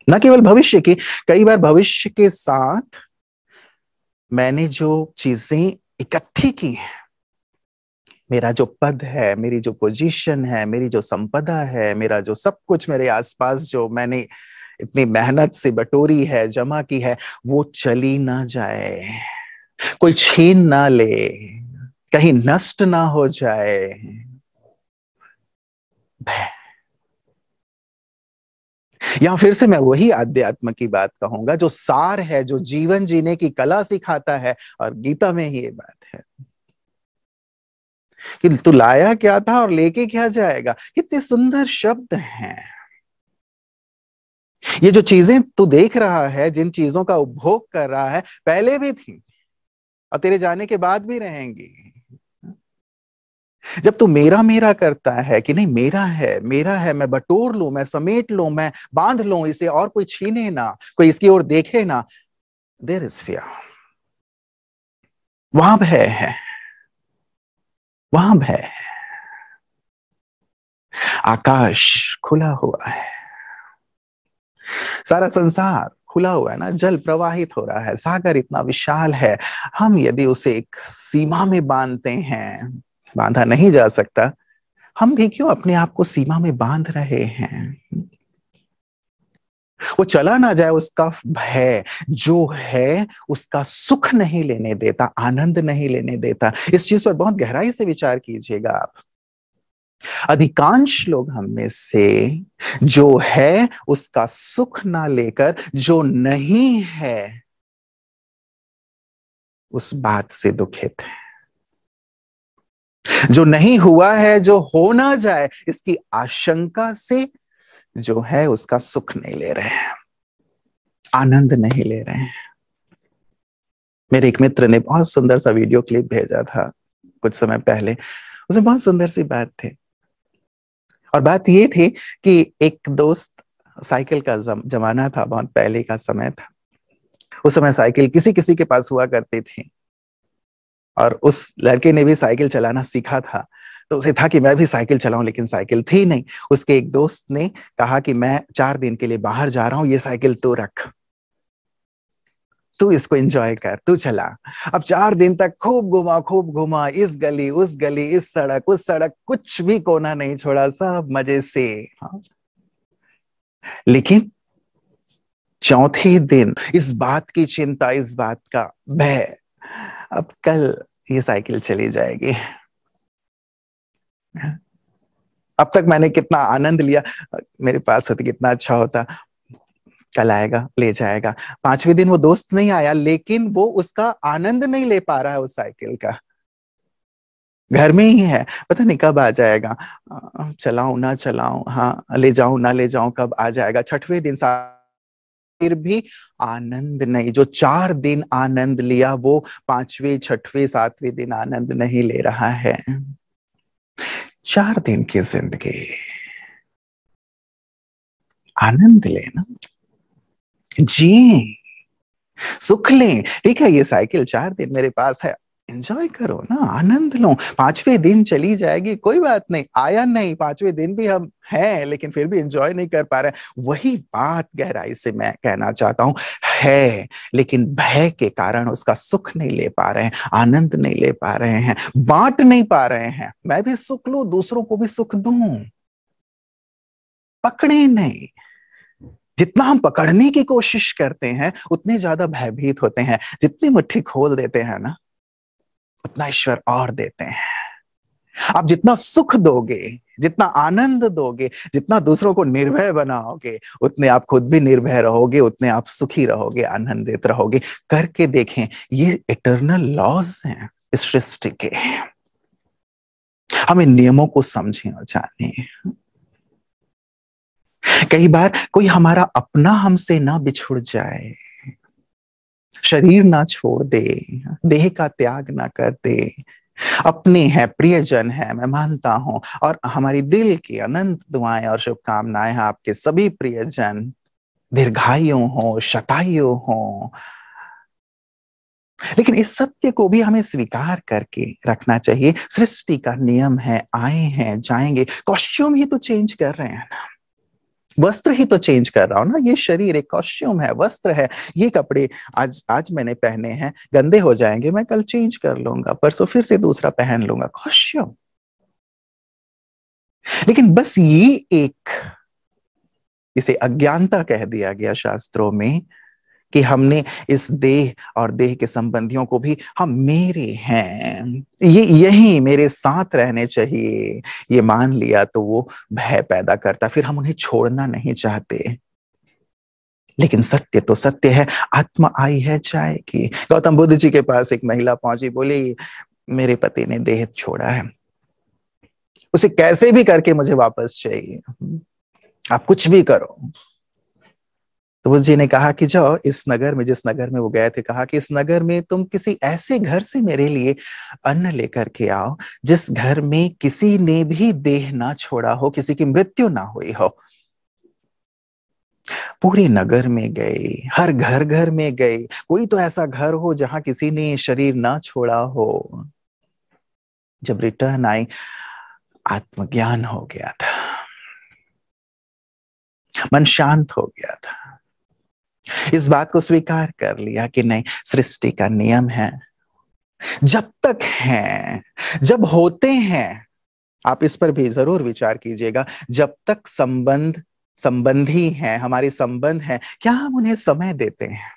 B: न केवल भविष्य की कई बार भविष्य के साथ मैंने जो चीजें इकट्ठी की है मेरा जो पद है मेरी जो पोजीशन है मेरी जो संपदा है मेरा जो सब कुछ मेरे आसपास जो मैंने इतनी मेहनत से बटोरी है जमा की है वो चली ना जाए कोई छीन ना ले कहीं नष्ट ना हो जाए भय या फिर से मैं वही आध्यात्म की बात कहूंगा जो सार है जो जीवन जीने की कला सिखाता है और गीता में ही ये बात है कि तू लाया क्या था और लेके क्या जाएगा कितने सुंदर शब्द हैं ये जो चीजें तू देख रहा है जिन चीजों का उपभोग कर रहा है पहले भी थी और तेरे जाने के बाद भी रहेंगी जब तू मेरा मेरा करता है कि नहीं मेरा है मेरा है मैं बटोर लू मैं समेट लू मैं बांध लू इसे और कोई छीने ना कोई इसकी ओर देखे ना देर इज फियर
C: वहां भय है वहां
B: भय है आकाश खुला हुआ है सारा संसार खुला हुआ है ना जल प्रवाहित हो रहा है सागर इतना विशाल है हम यदि उसे एक सीमा में बांधते हैं बांधा नहीं जा सकता हम भी क्यों अपने आप को सीमा में बांध रहे हैं वो चला ना जाए उसका भय जो है उसका सुख नहीं लेने देता आनंद नहीं लेने देता इस चीज पर बहुत गहराई से विचार कीजिएगा आप अधिकांश लोग हम में से जो है उसका सुख ना लेकर जो नहीं है उस बात से दुखित है जो नहीं हुआ है जो हो ना जाए इसकी आशंका से जो है उसका सुख नहीं ले रहे हैं आनंद नहीं ले रहे हैं मेरे एक मित्र ने बहुत सुंदर सा वीडियो क्लिप भेजा था कुछ समय पहले उसमें बहुत सुंदर सी बात थी और बात ये थी कि एक दोस्त साइकिल का जमाना था बहुत पहले का समय था उस समय साइकिल किसी किसी के पास हुआ करती थी और उस लड़के ने भी साइकिल चलाना सीखा था तो उसे था कि मैं भी साइकिल चलाऊं लेकिन साइकिल थी नहीं उसके एक दोस्त ने कहा कि मैं चार दिन के लिए बाहर जा रहा हूं ये साइकिल तो रख तू इसको एंजॉय कर तू चला अब चार दिन तक खूब घुमा खूब घुमा इस गली उस गली इस सड़क उस सड़क कुछ भी कोना नहीं छोड़ा सब मजे से हाँ। लेकिन चौथे दिन इस बात की चिंता इस बात का भय अब कल ये साइकिल चली जाएगी अब तक मैंने कितना आनंद लिया मेरे पास होते तो कितना अच्छा होता कल आएगा ले जाएगा पांचवें दिन वो दोस्त नहीं आया लेकिन वो उसका आनंद नहीं ले पा रहा है उस साइकिल का घर में ही है पता नहीं कब आ जाएगा चलाऊ ना चलाऊ हाँ ले जाऊं ना ले जाऊं कब आ जाएगा छठवें दिन सा फिर भी आनंद नहीं जो चार दिन आनंद लिया वो पांचवे छठवे सातवें दिन आनंद नहीं ले रहा है चार दिन की जिंदगी आनंद लेना जी सुख लें ठीक है ये साइकिल चार दिन मेरे पास है एंजॉय करो ना आनंद लो पांचवे दिन चली जाएगी कोई बात नहीं आया नहीं पांचवे दिन भी हम हैं लेकिन फिर भी एंजॉय नहीं कर पा रहे वही बात गहराई से मैं कहना चाहता हूं है लेकिन भय के कारण उसका सुख नहीं ले पा रहे हैं आनंद नहीं ले पा रहे हैं बांट नहीं पा रहे हैं मैं भी सुख लू दूसरों को भी सुख दू पकड़े नहीं जितना हम पकड़ने की कोशिश करते हैं उतने ज्यादा भयभीत होते हैं जितनी मुट्ठी खोल देते हैं ना उतना ईश्वर और देते हैं आप जितना सुख दोगे जितना आनंद दोगे जितना दूसरों को निर्भय बनाओगे उतने आप खुद भी निर्भय रहोगे उतने आप सुखी रहोगे आनंदित रहोगे करके देखें ये इटर्नल लॉज हैं इस सृष्टि के हमें नियमों को समझें और जाने कई बार कोई हमारा अपना हमसे ना बिछुड़ जाए शरीर ना छोड़ दे देह का त्याग ना कर दे अपने हैं प्रियजन है मैं मानता हूं और हमारी दिल की अनंत दुआएं और शुभकामनाएं हैं आपके सभी प्रियजन दीर्घायु हो शतायु हो लेकिन इस सत्य को भी हमें स्वीकार करके रखना चाहिए सृष्टि का नियम है आए हैं जाएंगे कॉस्ट्यूम ही तो चेंज कर रहे हैं ना वस्त्र ही तो चेंज कर रहा हूं ना ये शरीर एक कॉस्ट्यूम है वस्त्र है ये कपड़े आज आज मैंने पहने हैं गंदे हो जाएंगे मैं कल चेंज कर लूंगा परसों फिर से दूसरा पहन लूंगा कॉस्ट्यूम लेकिन बस ये एक इसे अज्ञानता कह दिया गया शास्त्रों में कि हमने इस देह और देह के संबंधियों को भी हम मेरे हैं ये यही मेरे साथ रहने चाहिए ये मान लिया तो वो भय पैदा करता फिर हम उन्हें छोड़ना नहीं चाहते लेकिन सत्य तो सत्य है आत्मा आई है की गौतम बुद्ध जी के पास एक महिला पहुंची बोली मेरे पति ने देह छोड़ा है उसे कैसे भी करके मुझे वापस चाहिए आप कुछ भी करो तो वो जी ने कहा कि जाओ इस नगर में जिस नगर में वो गए थे कहा कि इस नगर में तुम किसी ऐसे घर से मेरे लिए अन्न लेकर के आओ जिस घर में किसी ने भी देह ना छोड़ा हो किसी की मृत्यु ना हुई हो पूरे नगर में गए हर घर घर में गए कोई तो ऐसा घर हो जहां किसी ने शरीर ना छोड़ा हो जब रिटर्न आई आत्मज्ञान हो गया था मन शांत हो गया था इस बात को स्वीकार कर लिया कि नहीं सृष्टि का नियम है जब तक है जब होते हैं आप इस पर भी जरूर विचार कीजिएगा जब तक संबंध संबंधी हैं हमारे संबंध हैं क्या हम उन्हें समय देते हैं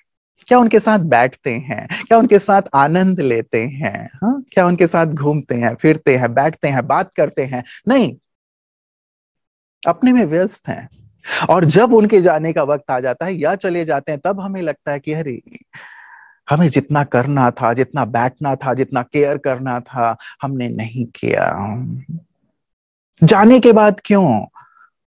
B: क्या उनके साथ बैठते हैं क्या उनके साथ आनंद लेते हैं हा? क्या उनके साथ घूमते हैं फिरते हैं बैठते हैं बात करते हैं नहीं अपने में व्यस्त हैं और जब उनके जाने का वक्त आ जाता है या चले जाते हैं तब हमें लगता है कि अरे हमें जितना करना था जितना बैठना था जितना केयर करना था हमने नहीं किया जाने के बाद क्यों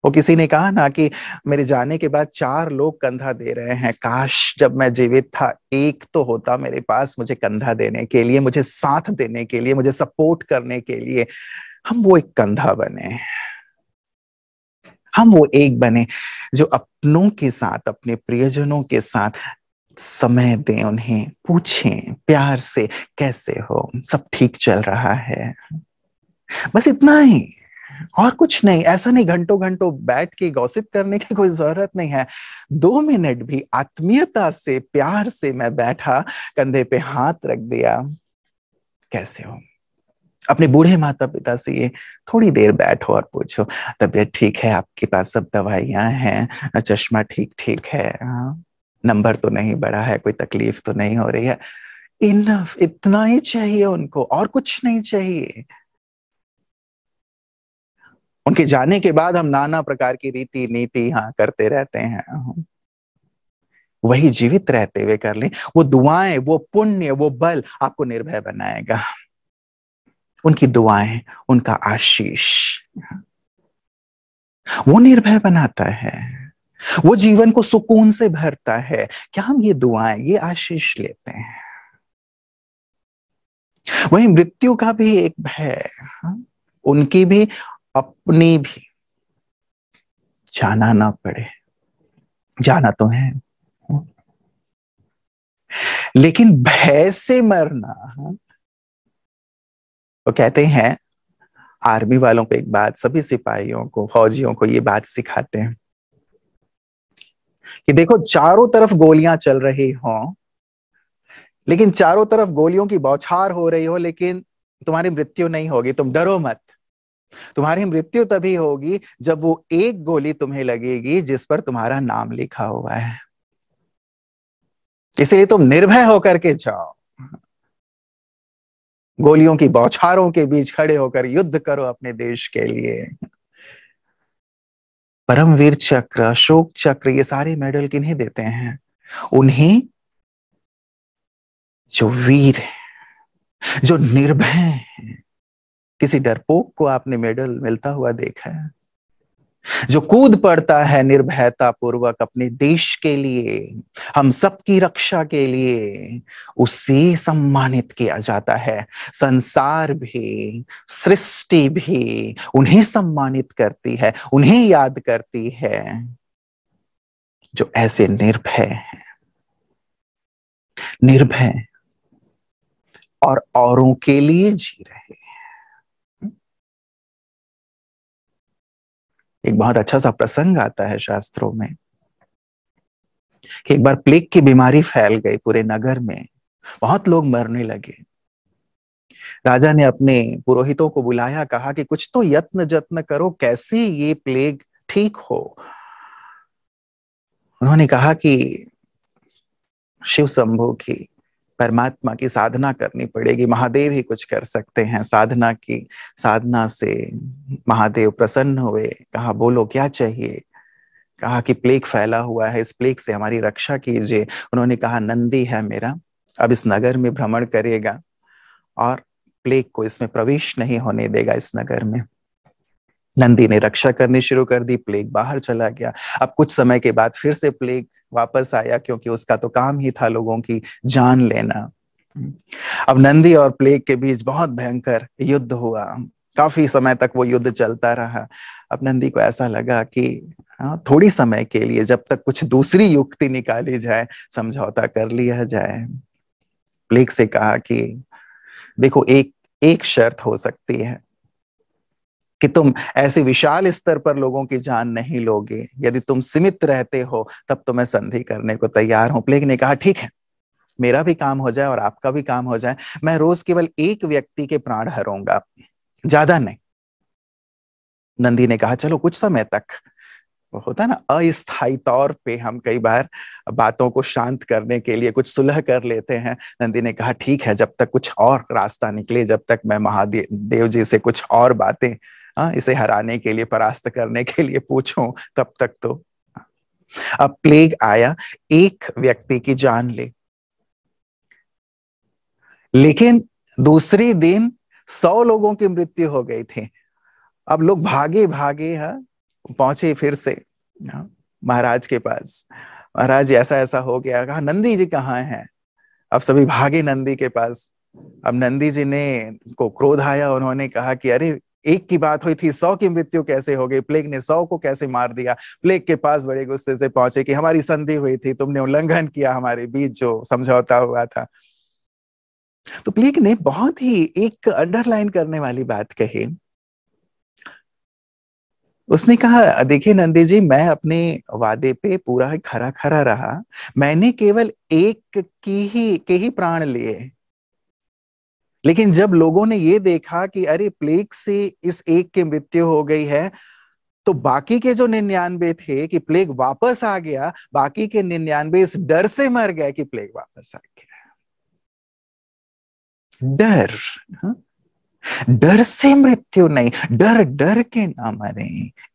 B: वो किसी ने कहा ना कि मेरे जाने के बाद चार लोग कंधा दे रहे हैं काश जब मैं जीवित था एक तो होता मेरे पास मुझे कंधा देने के लिए मुझे साथ देने के लिए मुझे सपोर्ट करने के लिए हम वो एक कंधा बने हम वो एक बने जो अपनों के साथ अपने प्रियजनों के साथ समय दें उन्हें पूछें प्यार से कैसे हो सब ठीक चल रहा है बस इतना ही और कुछ नहीं ऐसा नहीं घंटों घंटों बैठ के गॉसिप करने की कोई जरूरत नहीं है दो मिनट भी आत्मीयता से प्यार से मैं बैठा कंधे पे हाथ रख दिया कैसे हो अपने बूढ़े माता पिता से ये थोड़ी देर बैठो और पूछो तबियत ठीक है आपके पास सब दवाइयाँ हैं चश्मा ठीक ठीक है हाँ, नंबर तो नहीं बढ़ा है कोई तकलीफ तो नहीं हो रही है इनफ इतना ही चाहिए उनको और कुछ नहीं चाहिए उनके जाने के बाद हम नाना प्रकार की रीति नीति यहाँ करते रहते हैं वही जीवित रहते हुए कर ले वो दुआएं वो पुण्य वो बल आपको निर्भय बनाएगा उनकी दुआएं उनका आशीष वो निर्भय बनाता है वो जीवन को सुकून से भरता है क्या हम ये दुआएं ये आशीष लेते हैं वही मृत्यु का भी एक भय हाँ? उनकी भी अपनी भी जाना ना पड़े जाना तो है लेकिन भय से मरना हाँ? वो तो कहते हैं आर्मी वालों को एक बात सभी सिपाहियों को फौजियों को ये बात सिखाते हैं कि देखो चारों तरफ गोलियां चल रही हो लेकिन चारों तरफ गोलियों की बौछार हो रही हो लेकिन तुम्हारी मृत्यु नहीं होगी तुम डरो मत तुम्हारी मृत्यु तभी होगी जब वो एक गोली तुम्हें लगेगी जिस पर तुम्हारा नाम लिखा हुआ है इसलिए तुम निर्भय होकर के जाओ गोलियों की बौछारों के बीच खड़े होकर युद्ध करो अपने देश के लिए परमवीर चक्र अशोक चक्र ये सारे मेडल किन्हें देते हैं उन्हें जो वीर है जो निर्भय है किसी डरपोक को आपने मेडल मिलता हुआ देखा है जो कूद पड़ता है निर्भयता पूर्वक अपने देश के लिए हम सबकी रक्षा के लिए उसे सम्मानित किया जाता है संसार भी सृष्टि भी उन्हें सम्मानित करती है उन्हें याद करती है जो ऐसे निर्भय हैं निर्भय
C: और औरों के लिए जी रहे
B: एक बहुत अच्छा सा प्रसंग आता है शास्त्रों में कि एक बार प्लेग की बीमारी फैल गई पूरे नगर में बहुत लोग मरने लगे राजा ने अपने पुरोहितों को बुलाया कहा कि कुछ तो यत्न जत्न करो कैसे ये प्लेग ठीक हो उन्होंने कहा कि शिव शंभु की परमात्मा की साधना करनी पड़ेगी महादेव ही कुछ कर सकते हैं साधना की साधना से महादेव प्रसन्न हुए कहा बोलो क्या चाहिए कहा कि प्लेग फैला हुआ है इस प्लेग से हमारी रक्षा कीजिए उन्होंने कहा नंदी है मेरा अब इस नगर में भ्रमण करेगा और प्लेग को इसमें प्रवेश नहीं होने देगा इस नगर में नंदी ने रक्षा करनी शुरू कर दी प्लेग बाहर चला गया अब कुछ समय के बाद फिर से प्लेग वापस आया क्योंकि उसका तो काम ही था लोगों की जान लेना अब नंदी और प्लेग के बीच बहुत भयंकर युद्ध हुआ काफी समय तक वो युद्ध चलता रहा अब नंदी को ऐसा लगा कि हाँ, थोड़ी समय के लिए जब तक कुछ दूसरी युक्ति निकाली जाए समझौता कर लिया जाए प्लेग से कहा कि देखो एक एक शर्त हो सकती है कि तुम ऐसे विशाल स्तर पर लोगों की जान नहीं लोगे यदि तुम सीमित रहते हो तब तो मैं संधि करने को तैयार हूं प्लेग ने कहा ठीक है मेरा भी काम हो जाए और आपका भी काम हो जाए मैं रोज केवल एक व्यक्ति के प्राण हरूंगा ज्यादा नहीं नंदी ने कहा चलो कुछ समय तक होता है ना अस्थायी तौर पे हम कई बार बातों को शांत करने के लिए कुछ सुलह कर लेते हैं नंदी ने कहा ठीक है जब तक कुछ और रास्ता निकले जब तक मैं महादेव जी से कुछ और बातें हाँ इसे हराने के लिए परास्त करने के लिए पूछो तब तक तो अब प्लेग आया एक व्यक्ति की जान ले लेकिन दूसरे दिन सौ लोगों की मृत्यु हो गई थी अब लोग भागे भागे है हाँ, पहुंचे फिर से हाँ, महाराज के पास महाराज ऐसा ऐसा हो गया कहा नंदी जी कहाँ हैं अब सभी भागे नंदी के पास अब नंदी जी ने को क्रोध आया उन्होंने कहा कि अरे एक की बात हुई थी सौ की मृत्यु कैसे हो गई प्लेग ने सौ को कैसे मार दिया प्लेग के पास बड़े गुस्से से पहुंचे कि हमारी संधि हुई थी तुमने उल्लंघन किया हमारे बीच जो समझौता हुआ था तो प्लेग ने बहुत ही एक अंडरलाइन करने वाली बात कही उसने कहा देखिए नंदी जी मैं अपने वादे पे पूरा खरा खरा रहा मैंने केवल एक की ही के ही प्राण लिए लेकिन जब लोगों ने ये देखा कि अरे प्लेग से इस एक की मृत्यु हो गई है तो बाकी के जो निन्यानवे थे कि प्लेग वापस आ गया बाकी के निन्यानवे इस डर से मर गए कि प्लेग वापस आ गया डर हाँ? डर से मृत्यु नहीं डर डर के ना मरे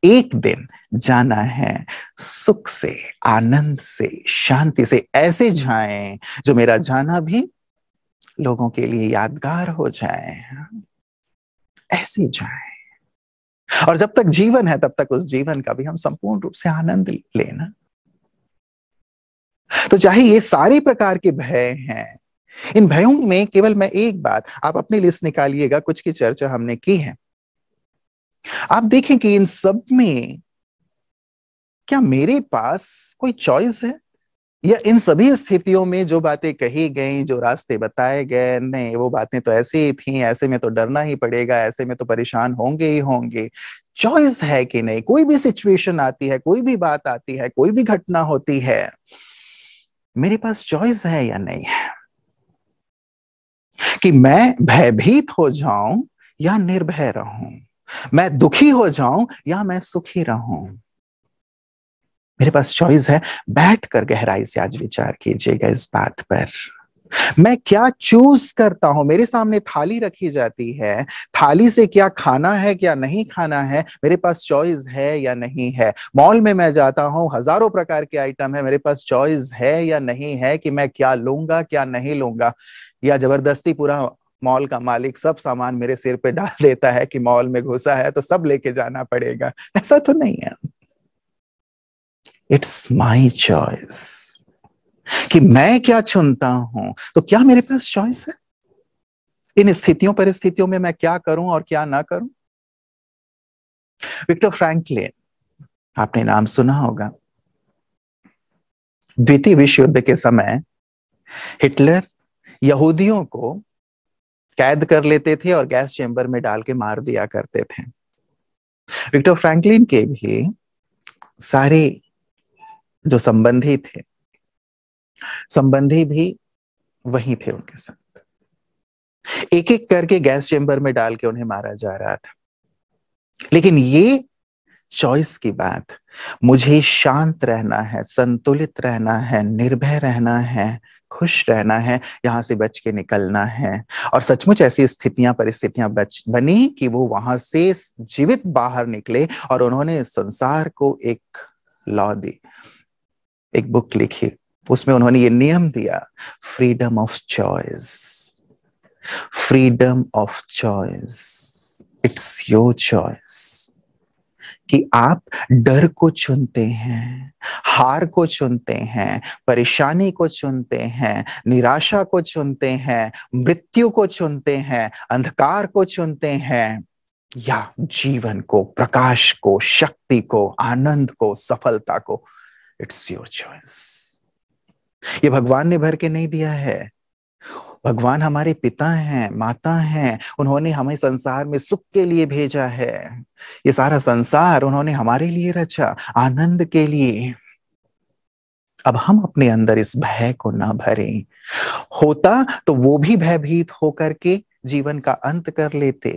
B: एक दिन जाना है सुख से आनंद से शांति से ऐसे जाएं जो मेरा जाना भी लोगों के लिए यादगार हो जाए ऐसे जाए और जब तक जीवन है तब तक उस जीवन का भी हम संपूर्ण रूप से आनंद लेना तो चाहे ये सारे प्रकार के भय हैं इन भयों में केवल मैं एक बात आप अपनी लिस्ट निकालिएगा कुछ की चर्चा हमने की है आप देखें कि इन सब में क्या मेरे पास कोई चॉइस है या इन सभी स्थितियों में जो बातें कही गई जो रास्ते बताए गए नहीं वो बातें तो ऐसी ही थी ऐसे में तो डरना ही पड़ेगा ऐसे में तो परेशान होंगे ही होंगे चॉइस है कि नहीं कोई भी सिचुएशन आती है कोई भी बात आती है कोई भी घटना होती है मेरे पास चॉइस है या नहीं है कि मैं भयभीत हो जाऊं या निर्भय रहूं मैं दुखी हो जाऊं या मैं सुखी रहूं मेरे पास चॉइस है बैठ कर गहराई से आज विचार कीजिएगा इस बात पर मैं क्या चूज करता हूं मेरे सामने थाली रखी जाती है थाली से क्या खाना है क्या नहीं खाना है मेरे पास चॉइस है या नहीं है मॉल में मैं जाता हूं हजारों प्रकार के आइटम है मेरे पास चॉइस है या नहीं है कि मैं क्या लूंगा क्या नहीं लूंगा या जबरदस्ती पूरा मॉल का मालिक सब सामान मेरे सिर पे डाल देता है कि मॉल में घुसा है तो सब लेके जाना पड़ेगा ऐसा तो नहीं है इट्स माय चॉइस कि मैं क्या चुनता हूं तो क्या मेरे पास चॉइस है इन स्थितियों परिस्थितियों में मैं क्या करूं और क्या ना करूं विक्टर फ्रैंकलिन आपने नाम सुना होगा द्वितीय विश्व युद्ध के समय हिटलर यहूदियों को कैद कर लेते थे और गैस चेंबर में डाल के मार दिया करते थे विक्टर फ्रैंकलिन के भी सारे जो संबंधी थे संबंधी भी वही थे उनके साथ एक एक करके गैस चेंबर में डाल के उन्हें मारा जा रहा था लेकिन ये चॉइस की बात मुझे शांत रहना है संतुलित रहना है निर्भय रहना है खुश रहना है यहां से बच के निकलना है और सचमुच ऐसी स्थितियां परिस्थितियां बच बनी कि वो वहां से जीवित बाहर निकले और उन्होंने संसार को एक लौ दी एक बुक लिखी उसमें उन्होंने ये नियम दिया freedom of choice freedom of choice it's your choice कि आप डर को चुनते हैं हार को चुनते हैं परेशानी को चुनते हैं निराशा को चुनते हैं मृत्यु को चुनते हैं अंधकार को चुनते हैं या जीवन को प्रकाश को शक्ति को आनंद को सफलता को इट्स योर चॉइस ये भगवान ने भर के नहीं दिया है भगवान हमारे पिता हैं माता हैं उन्होंने हमें संसार में सुख के लिए भेजा है ये सारा संसार उन्होंने हमारे लिए रचा आनंद के लिए अब हम अपने अंदर इस भय को ना भरें होता तो वो भी भयभीत होकर के जीवन का अंत कर लेते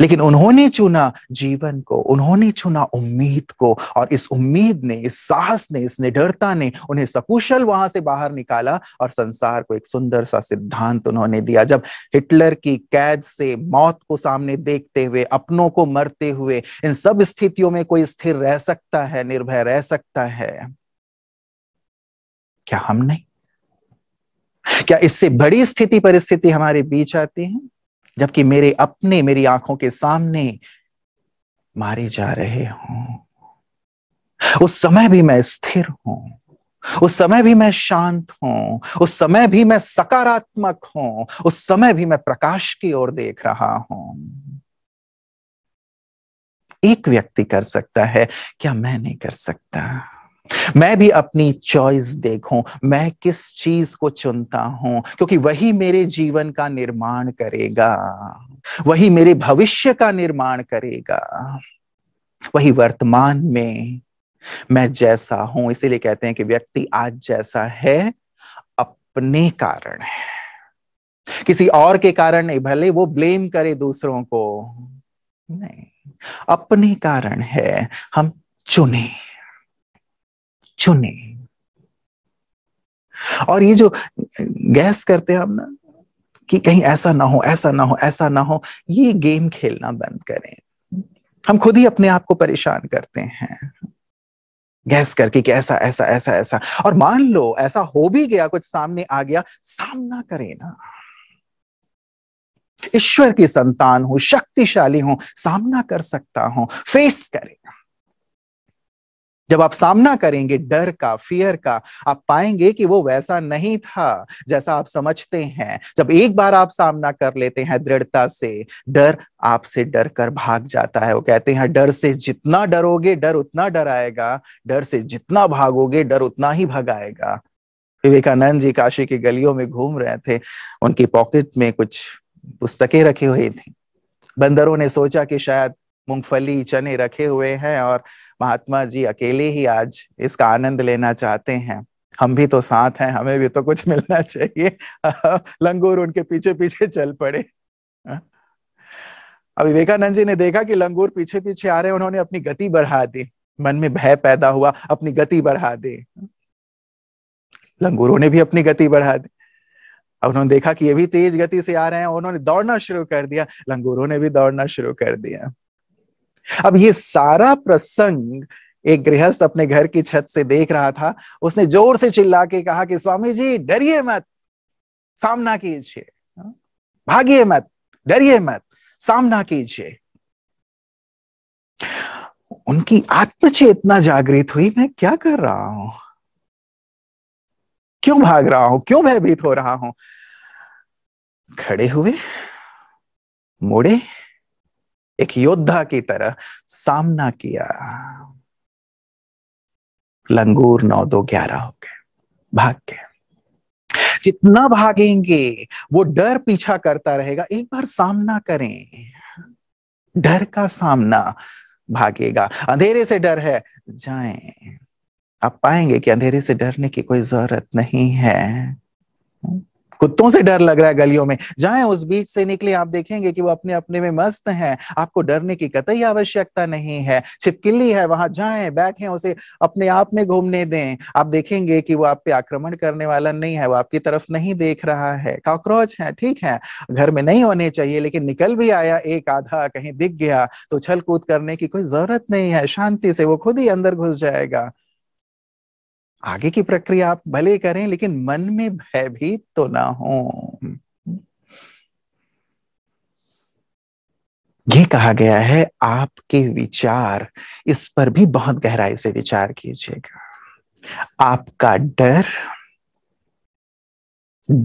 B: लेकिन उन्होंने चुना जीवन को उन्होंने चुना उम्मीद को और इस उम्मीद ने इस साहस ने इस निडरता ने उन्हें सकुशल वहां से बाहर निकाला और संसार को एक सुंदर सा सिद्धांत उन्होंने दिया जब हिटलर की कैद से मौत को सामने देखते हुए अपनों को मरते हुए इन सब स्थितियों में कोई स्थिर रह सकता है निर्भय रह सकता है क्या हम नहीं क्या इससे बड़ी स्थिति परिस्थिति हमारे बीच आती है जबकि मेरे अपने मेरी आंखों के सामने मारे जा रहे हों उस समय भी मैं स्थिर हूं उस समय भी मैं शांत हूं उस समय भी मैं सकारात्मक हूं उस समय भी मैं प्रकाश की ओर देख रहा हूं एक व्यक्ति कर सकता है क्या मैं नहीं कर सकता मैं भी अपनी चॉइस देखूं मैं किस चीज को चुनता हूं क्योंकि वही मेरे जीवन का निर्माण करेगा वही मेरे भविष्य का निर्माण करेगा वही वर्तमान में मैं जैसा हूं इसीलिए कहते हैं कि व्यक्ति आज जैसा है अपने कारण है किसी और के कारण नहीं भले वो ब्लेम करे दूसरों को नहीं अपने कारण है हम चुने चुने और ये जो गैस करते हैं हम ना कि कहीं ऐसा ना हो ऐसा ना हो ऐसा ना हो ये गेम खेलना बंद करें हम खुद ही अपने आप को परेशान करते हैं गैस करके कि ऐसा ऐसा ऐसा ऐसा और मान लो ऐसा हो भी गया कुछ सामने आ गया सामना करें ना ईश्वर की संतान हो शक्तिशाली हो सामना कर सकता हो फेस करें जब आप सामना करेंगे डर का फियर का आप पाएंगे कि वो वैसा नहीं था जैसा आप समझते हैं जब एक बार आप सामना कर लेते हैं दृढ़ता से डर आपसे डर कर भाग जाता है वो कहते हैं डर से जितना डरोगे डर उतना डर आएगा डर से जितना भागोगे डर उतना ही भगाएगा विवेकानंद जी काशी की गलियों में घूम रहे थे उनकी पॉकेट में कुछ पुस्तकें रखी हुई थी बंदरों ने सोचा कि शायद मूंगफली चने रखे हुए हैं और महात्मा जी अकेले ही आज इसका आनंद लेना चाहते हैं हम भी तो साथ हैं हमें भी तो कुछ मिलना चाहिए [LAUGHS] लंगूर उनके पीछे पीछे चल पड़े अब विवेकानंद जी ने देखा कि लंगूर पीछे पीछे आ रहे उन्होंने अपनी गति बढ़ा दी मन में भय पैदा हुआ अपनी गति बढ़ा दी लंगूरों ने भी अपनी गति बढ़ा दी अब उन्होंने देखा कि ये भी तेज गति से आ रहे हैं उन्होंने दौड़ना शुरू कर दिया लंगूरों ने भी दौड़ना शुरू कर दिया अब ये सारा प्रसंग एक गृहस्थ अपने घर की छत से देख रहा था उसने जोर से चिल्ला के कहा कि स्वामी जी डरिए मत सामना कीजिए भागिए मत डरिए मत सामना कीजिए उनकी आत्मचेतना जागृत हुई मैं क्या कर रहा हूं क्यों भाग रहा हूं क्यों भयभीत हो रहा हूं खड़े हुए मोड़े एक योद्धा की तरह सामना किया लंगूर नौ दो ग्यारह हो गए भाग गए जितना भागेंगे वो डर पीछा करता रहेगा एक बार सामना करें डर का सामना भागेगा अंधेरे से डर है जाएं आप पाएंगे कि अंधेरे से डरने की कोई जरूरत नहीं है कुत्तों से डर लग रहा है गलियों में जाए उस बीच से निकले आप देखेंगे कि वो अपने अपने में मस्त हैं आपको डरने की कतई आवश्यकता नहीं है छिपकिली है वहां जाए बैठे उसे अपने आप में घूमने दें आप देखेंगे कि वो आप पे आक्रमण करने वाला नहीं है वो आपकी तरफ नहीं देख रहा है कॉकरोच है ठीक है घर में नहीं होने चाहिए लेकिन निकल भी आया एक आधा कहीं दिख गया तो छल कूद करने की कोई जरूरत नहीं है शांति से वो खुद ही अंदर घुस जाएगा आगे की प्रक्रिया आप भले करें लेकिन मन में भयभीत तो ना हो ये कहा गया है आपके विचार इस पर भी बहुत गहराई से विचार कीजिएगा आपका डर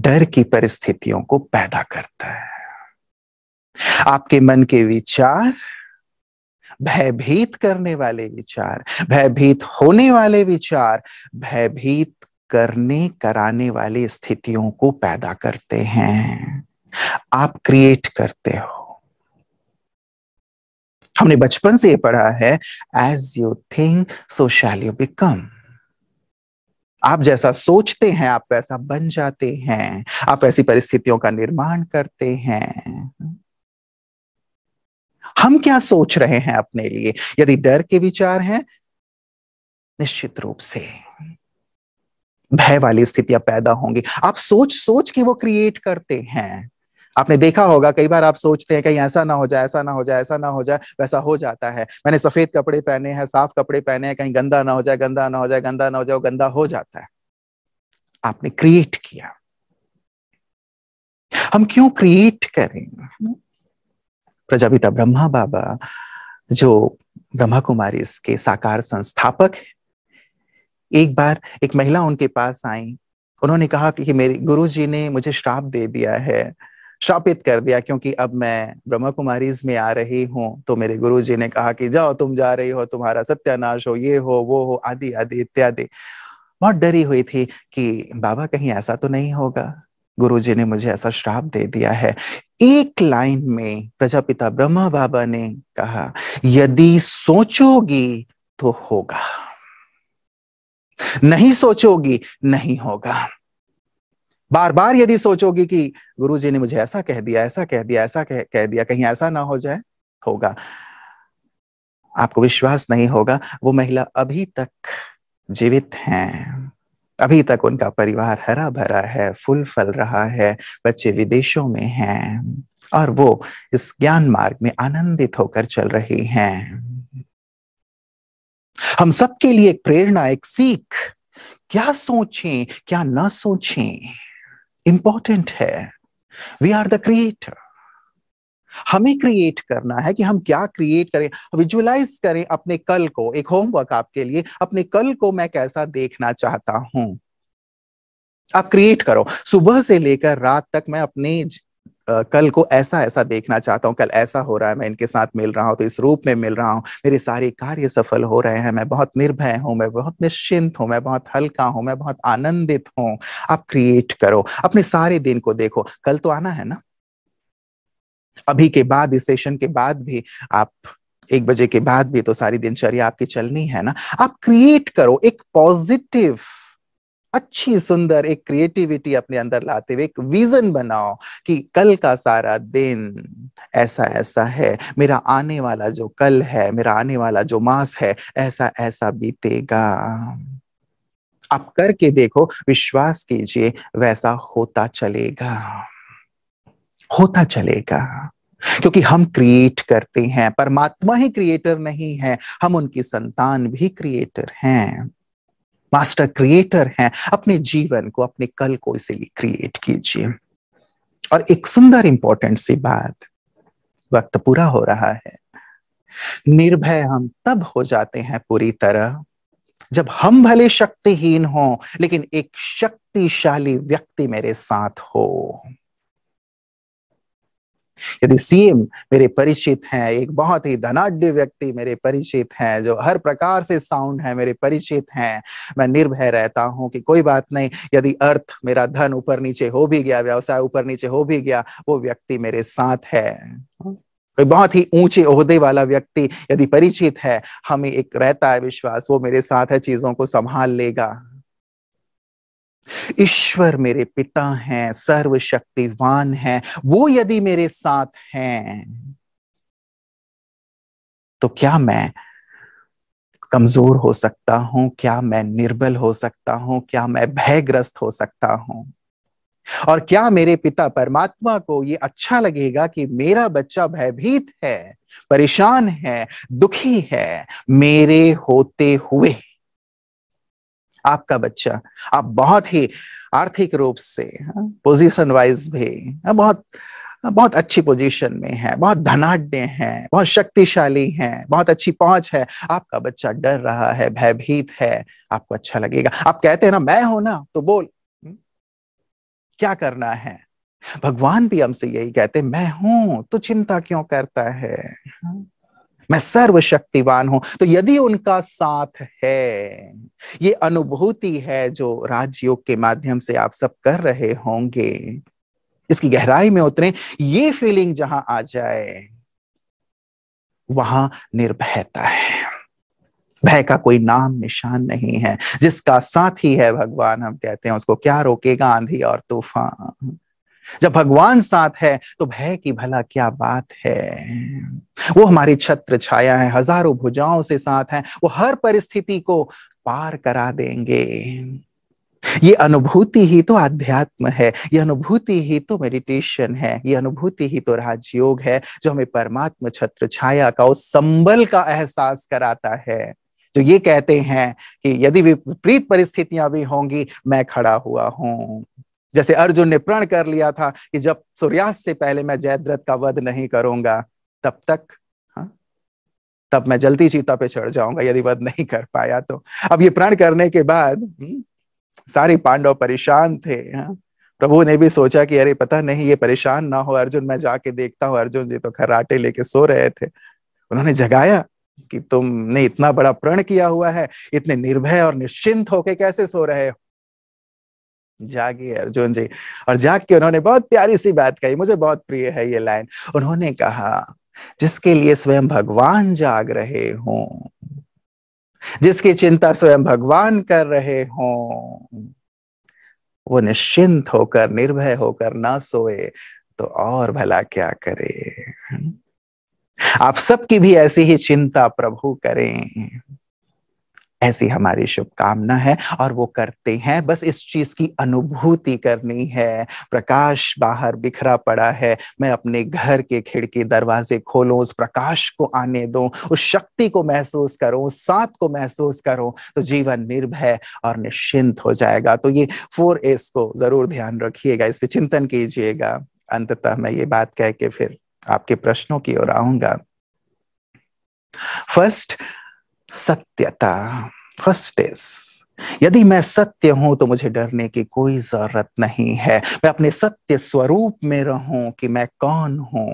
B: डर की परिस्थितियों को पैदा करता है आपके मन के विचार भयभीत करने वाले विचार भयभीत होने वाले विचार भयभीत करने कराने वाली स्थितियों को पैदा करते हैं आप क्रिएट करते हो हमने बचपन से पढ़ा है as you think so shall you become आप जैसा सोचते हैं आप वैसा बन जाते हैं आप ऐसी परिस्थितियों का निर्माण करते हैं हम क्या सोच रहे हैं अपने लिए यदि डर के विचार हैं निश्चित रूप से भय वाली स्थितियां पैदा होंगी आप सोच सोच के वो क्रिएट करते हैं आपने देखा होगा कई बार आप सोचते हैं कहीं ऐसा ना हो जाए ऐसा ना हो जाए ऐसा ना हो जाए वैसा हो जाता है मैंने सफेद कपड़े पहने हैं साफ कपड़े पहने हैं कहीं गंदा ना हो जाए गंदा ना हो जाए गंदा ना हो जाए गंदा हो जाता है आपने क्रिएट किया हम क्यों क्रिएट करें प्रजापिता ब्रह्मा बाबा जो ब्रह्मा कुमारी इसके साकार संस्थापक है एक बार एक महिला उनके पास आई उन्होंने कहा कि मेरे गुरु जी ने मुझे श्राप दे दिया है श्रापित कर दिया क्योंकि अब मैं ब्रह्मा कुमारी में आ रही हूँ तो मेरे गुरु जी ने कहा कि जाओ तुम जा रही हो तुम्हारा सत्यानाश हो ये हो वो हो आदि आदि इत्यादि बहुत डरी हुई थी कि बाबा कहीं ऐसा तो नहीं होगा गुरु जी ने मुझे ऐसा श्राप दे दिया है एक लाइन में प्रजापिता ब्रह्मा बाबा ने कहा यदि सोचोगी तो होगा नहीं सोचोगी नहीं होगा बार बार यदि सोचोगी कि गुरु जी ने मुझे ऐसा कह दिया ऐसा कह दिया ऐसा कह, कह दिया कहीं ऐसा ना हो जाए होगा आपको विश्वास नहीं होगा वो महिला अभी तक जीवित हैं अभी तक उनका परिवार हरा भरा है फुल फल रहा है बच्चे विदेशों में हैं और वो इस ज्ञान मार्ग में आनंदित होकर चल रहे हैं हम सबके लिए एक प्रेरणा एक सीख क्या सोचें क्या ना सोचें इंपॉर्टेंट है वी आर द क्रिएटर हमें क्रिएट करना है कि हम क्या क्रिएट करें विजुअलाइज करें अपने कल को एक होमवर्क आपके लिए अपने कल को मैं कैसा देखना चाहता हूं आप क्रिएट करो सुबह से लेकर रात तक मैं अपने Uh, कल को ऐसा ऐसा देखना चाहता हूँ कल ऐसा हो रहा है मैं इनके साथ मिल रहा हूँ तो इस रूप में मिल रहा हूँ मेरे सारे कार्य सफल हो रहे हैं मैं बहुत निर्भय हूँ मैं बहुत निश्चिंत हूँ मैं बहुत हल्का हूँ मैं बहुत आनंदित हूँ आप क्रिएट करो अपने सारे दिन को देखो कल तो आना है ना अभी के बाद इस सेशन के बाद भी आप एक बजे के बाद भी तो सारी दिनचर्या आपकी चलनी है ना आप क्रिएट करो एक पॉजिटिव अच्छी सुंदर एक क्रिएटिविटी अपने अंदर लाते हुए एक विजन बनाओ कि कल का सारा दिन ऐसा ऐसा है मेरा आने वाला जो कल है मेरा आने वाला जो मास है ऐसा ऐसा बीतेगा आप करके देखो विश्वास कीजिए वैसा होता चलेगा होता चलेगा क्योंकि हम क्रिएट करते हैं परमात्मा ही क्रिएटर नहीं है हम उनकी संतान भी क्रिएटर हैं मास्टर क्रिएटर हैं अपने जीवन को अपने कल को इसीलिए क्रिएट कीजिए और एक सुंदर इंपॉर्टेंट सी बात वक्त पूरा हो रहा है निर्भय हम तब हो जाते हैं पूरी तरह जब हम भले शक्तिहीन हो लेकिन एक शक्तिशाली व्यक्ति मेरे साथ हो यदि सीएम मेरे परिचित हैं एक बहुत ही धनाढ़ व्यक्ति मेरे परिचित हैं जो हर प्रकार से साउंड है मेरे परिचित हैं मैं निर्भय रहता हूं कि कोई बात नहीं यदि अर्थ मेरा धन ऊपर नीचे हो भी गया व्यवसाय ऊपर नीचे हो भी गया वो व्यक्ति मेरे साथ है कोई बहुत ही ऊंचे ओहदे वाला व्यक्ति यदि परिचित है हमें एक रहता है विश्वास वो मेरे साथ है चीजों को संभाल लेगा ईश्वर मेरे पिता हैं सर्वशक्तिवान हैं वो यदि मेरे साथ हैं तो क्या मैं कमजोर हो सकता हूं क्या मैं निर्बल हो सकता हूं क्या मैं भयग्रस्त हो सकता हूं और क्या मेरे पिता परमात्मा को ये अच्छा लगेगा कि मेरा बच्चा भयभीत है परेशान है दुखी है मेरे होते हुए आपका बच्चा आप बहुत ही आर्थिक रूप से पोजीशन हाँ, वाइज भी हाँ, बहुत बहुत अच्छी पोजीशन में है बहुत धनाढ़ है बहुत शक्तिशाली है बहुत अच्छी पहुंच है आपका बच्चा डर रहा है भयभीत है आपको अच्छा लगेगा आप कहते हैं ना मैं हो ना तो बोल हम्म। क्या करना है भगवान भी हमसे यही कहते मैं हूं तो चिंता क्यों करता है हाँ। मैं सर्वशक्तिवान हूं तो यदि उनका साथ है ये अनुभूति है जो राजयोग के माध्यम से आप सब कर रहे होंगे इसकी गहराई में उतरे ये फीलिंग जहां आ जाए वहां निर्भयता है भय का कोई नाम निशान नहीं है जिसका साथ ही है भगवान हम कहते हैं उसको क्या रोकेगा आंधी और तूफान जब भगवान साथ है तो भय की भला क्या बात है वो हमारी छत्र छाया है हजारों भुजाओं से साथ है वो हर परिस्थिति को पार करा देंगे ये अनुभूति ही तो आध्यात्म है ये अनुभूति ही तो मेडिटेशन है ये अनुभूति ही तो राजयोग है जो हमें परमात्मा छत्र छाया का उस संबल का एहसास कराता है जो ये कहते हैं कि यदि विपरीत परिस्थितियां भी होंगी मैं खड़ा हुआ हूं जैसे अर्जुन ने प्रण कर लिया था कि जब सूर्यास्त से पहले मैं जयद्रथ का वध नहीं करूंगा तब तक हाँ, तब मैं जल्दी चीता पे चढ़ जाऊंगा यदि वध नहीं कर पाया तो अब ये प्रण करने के बाद हम्म, सारे पांडव परेशान थे हाँ। प्रभु ने भी सोचा कि अरे पता नहीं ये परेशान ना हो अर्जुन मैं जाके देखता हूँ अर्जुन जी तो खराटे लेके सो रहे थे उन्होंने जगाया कि तुमने इतना बड़ा प्रण किया हुआ है इतने निर्भय और निश्चिंत होके कैसे सो रहे हो जागी अर्जुन जी और जाग के उन्होंने बहुत प्यारी सी बात कही मुझे बहुत प्रिय है ये लाइन उन्होंने कहा जिसके लिए स्वयं भगवान जाग रहे हों जिसकी चिंता स्वयं भगवान कर रहे हों वो निश्चिंत होकर निर्भय होकर ना सोए तो और भला क्या करे आप सबकी भी ऐसी ही चिंता प्रभु करें ऐसी हमारी शुभकामना है और वो करते हैं बस इस चीज की अनुभूति करनी है प्रकाश बाहर बिखरा पड़ा है मैं अपने घर के खिड़की दरवाजे खोलूं उस प्रकाश को आने दूं उस शक्ति को महसूस करूं उस साथ को महसूस करूं तो जीवन निर्भय और निश्चिंत हो जाएगा तो ये फोर एस को जरूर ध्यान रखिएगा इस पर चिंतन कीजिएगा अंततः मैं ये बात कह के फिर आपके प्रश्नों की ओर आऊंगा फर्स्ट सत्यता फर्स्ट इज यदि मैं सत्य हूं तो मुझे डरने की कोई जरूरत नहीं है मैं अपने सत्य स्वरूप में रहूं कि मैं कौन हूं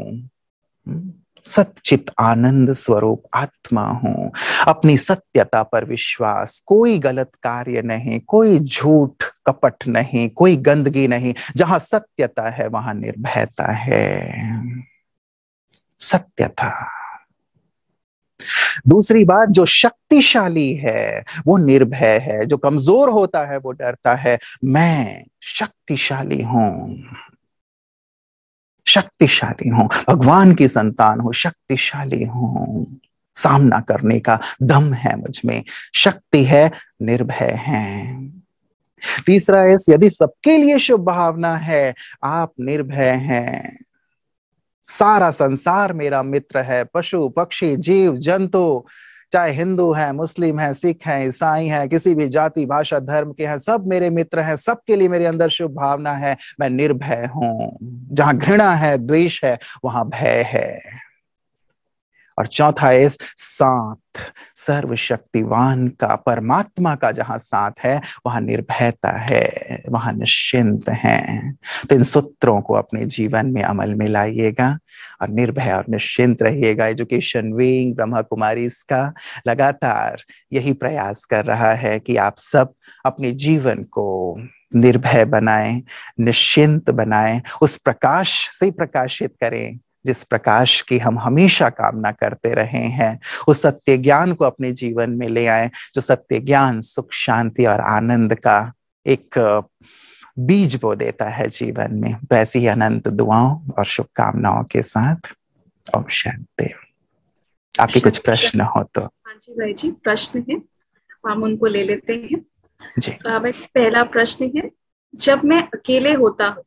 B: हम्म, सचित आनंद स्वरूप आत्मा हूं अपनी सत्यता पर विश्वास कोई गलत कार्य नहीं कोई झूठ कपट नहीं कोई गंदगी नहीं जहां सत्यता है वहां निर्भयता है सत्यता दूसरी बात जो शक्तिशाली है वो निर्भय है जो कमजोर होता है वो डरता है मैं शक्तिशाली हूं शक्तिशाली हूं भगवान की संतान हो शक्तिशाली हूं सामना करने का दम है मुझ में शक्ति है निर्भय है तीसरा इस यदि सबके लिए शुभ भावना है आप निर्भय हैं सारा संसार मेरा मित्र है पशु पक्षी जीव जंतु चाहे हिंदू है मुस्लिम है सिख है ईसाई है किसी भी जाति भाषा धर्म के हैं सब मेरे मित्र हैं सबके लिए मेरे अंदर शुभ भावना है मैं निर्भय हूं जहां घृणा है द्वेष है वहां भय है और चौथा इस साथ सर्वशक्तिवान का परमात्मा का जहां साथ है वहां निर्भयता है वहां निश्चिंत है तो इन सूत्रों को अपने जीवन में अमल में लाइएगा और निर्भय और निश्चिंत रहिएगा एजुकेशन विंग ब्रह्म कुमारी इसका लगातार यही प्रयास कर रहा है कि आप सब अपने जीवन को निर्भय बनाएं निश्चिंत बनाएं उस प्रकाश से प्रकाशित करें जिस प्रकाश की हम हमेशा कामना करते रहे हैं उस सत्य ज्ञान को अपने जीवन में ले आए जो सत्य ज्ञान सुख शांति और आनंद का एक बीज बो देता है जीवन में तो ही अनंत दुआओं और शुभकामनाओं के साथ ओम शांति आपके कुछ प्रश्न हो तो हाँ
D: जी भाई जी प्रश्न है हम उनको ले लेते हैं जी तो पहला प्रश्न है जब मैं अकेले होता हूँ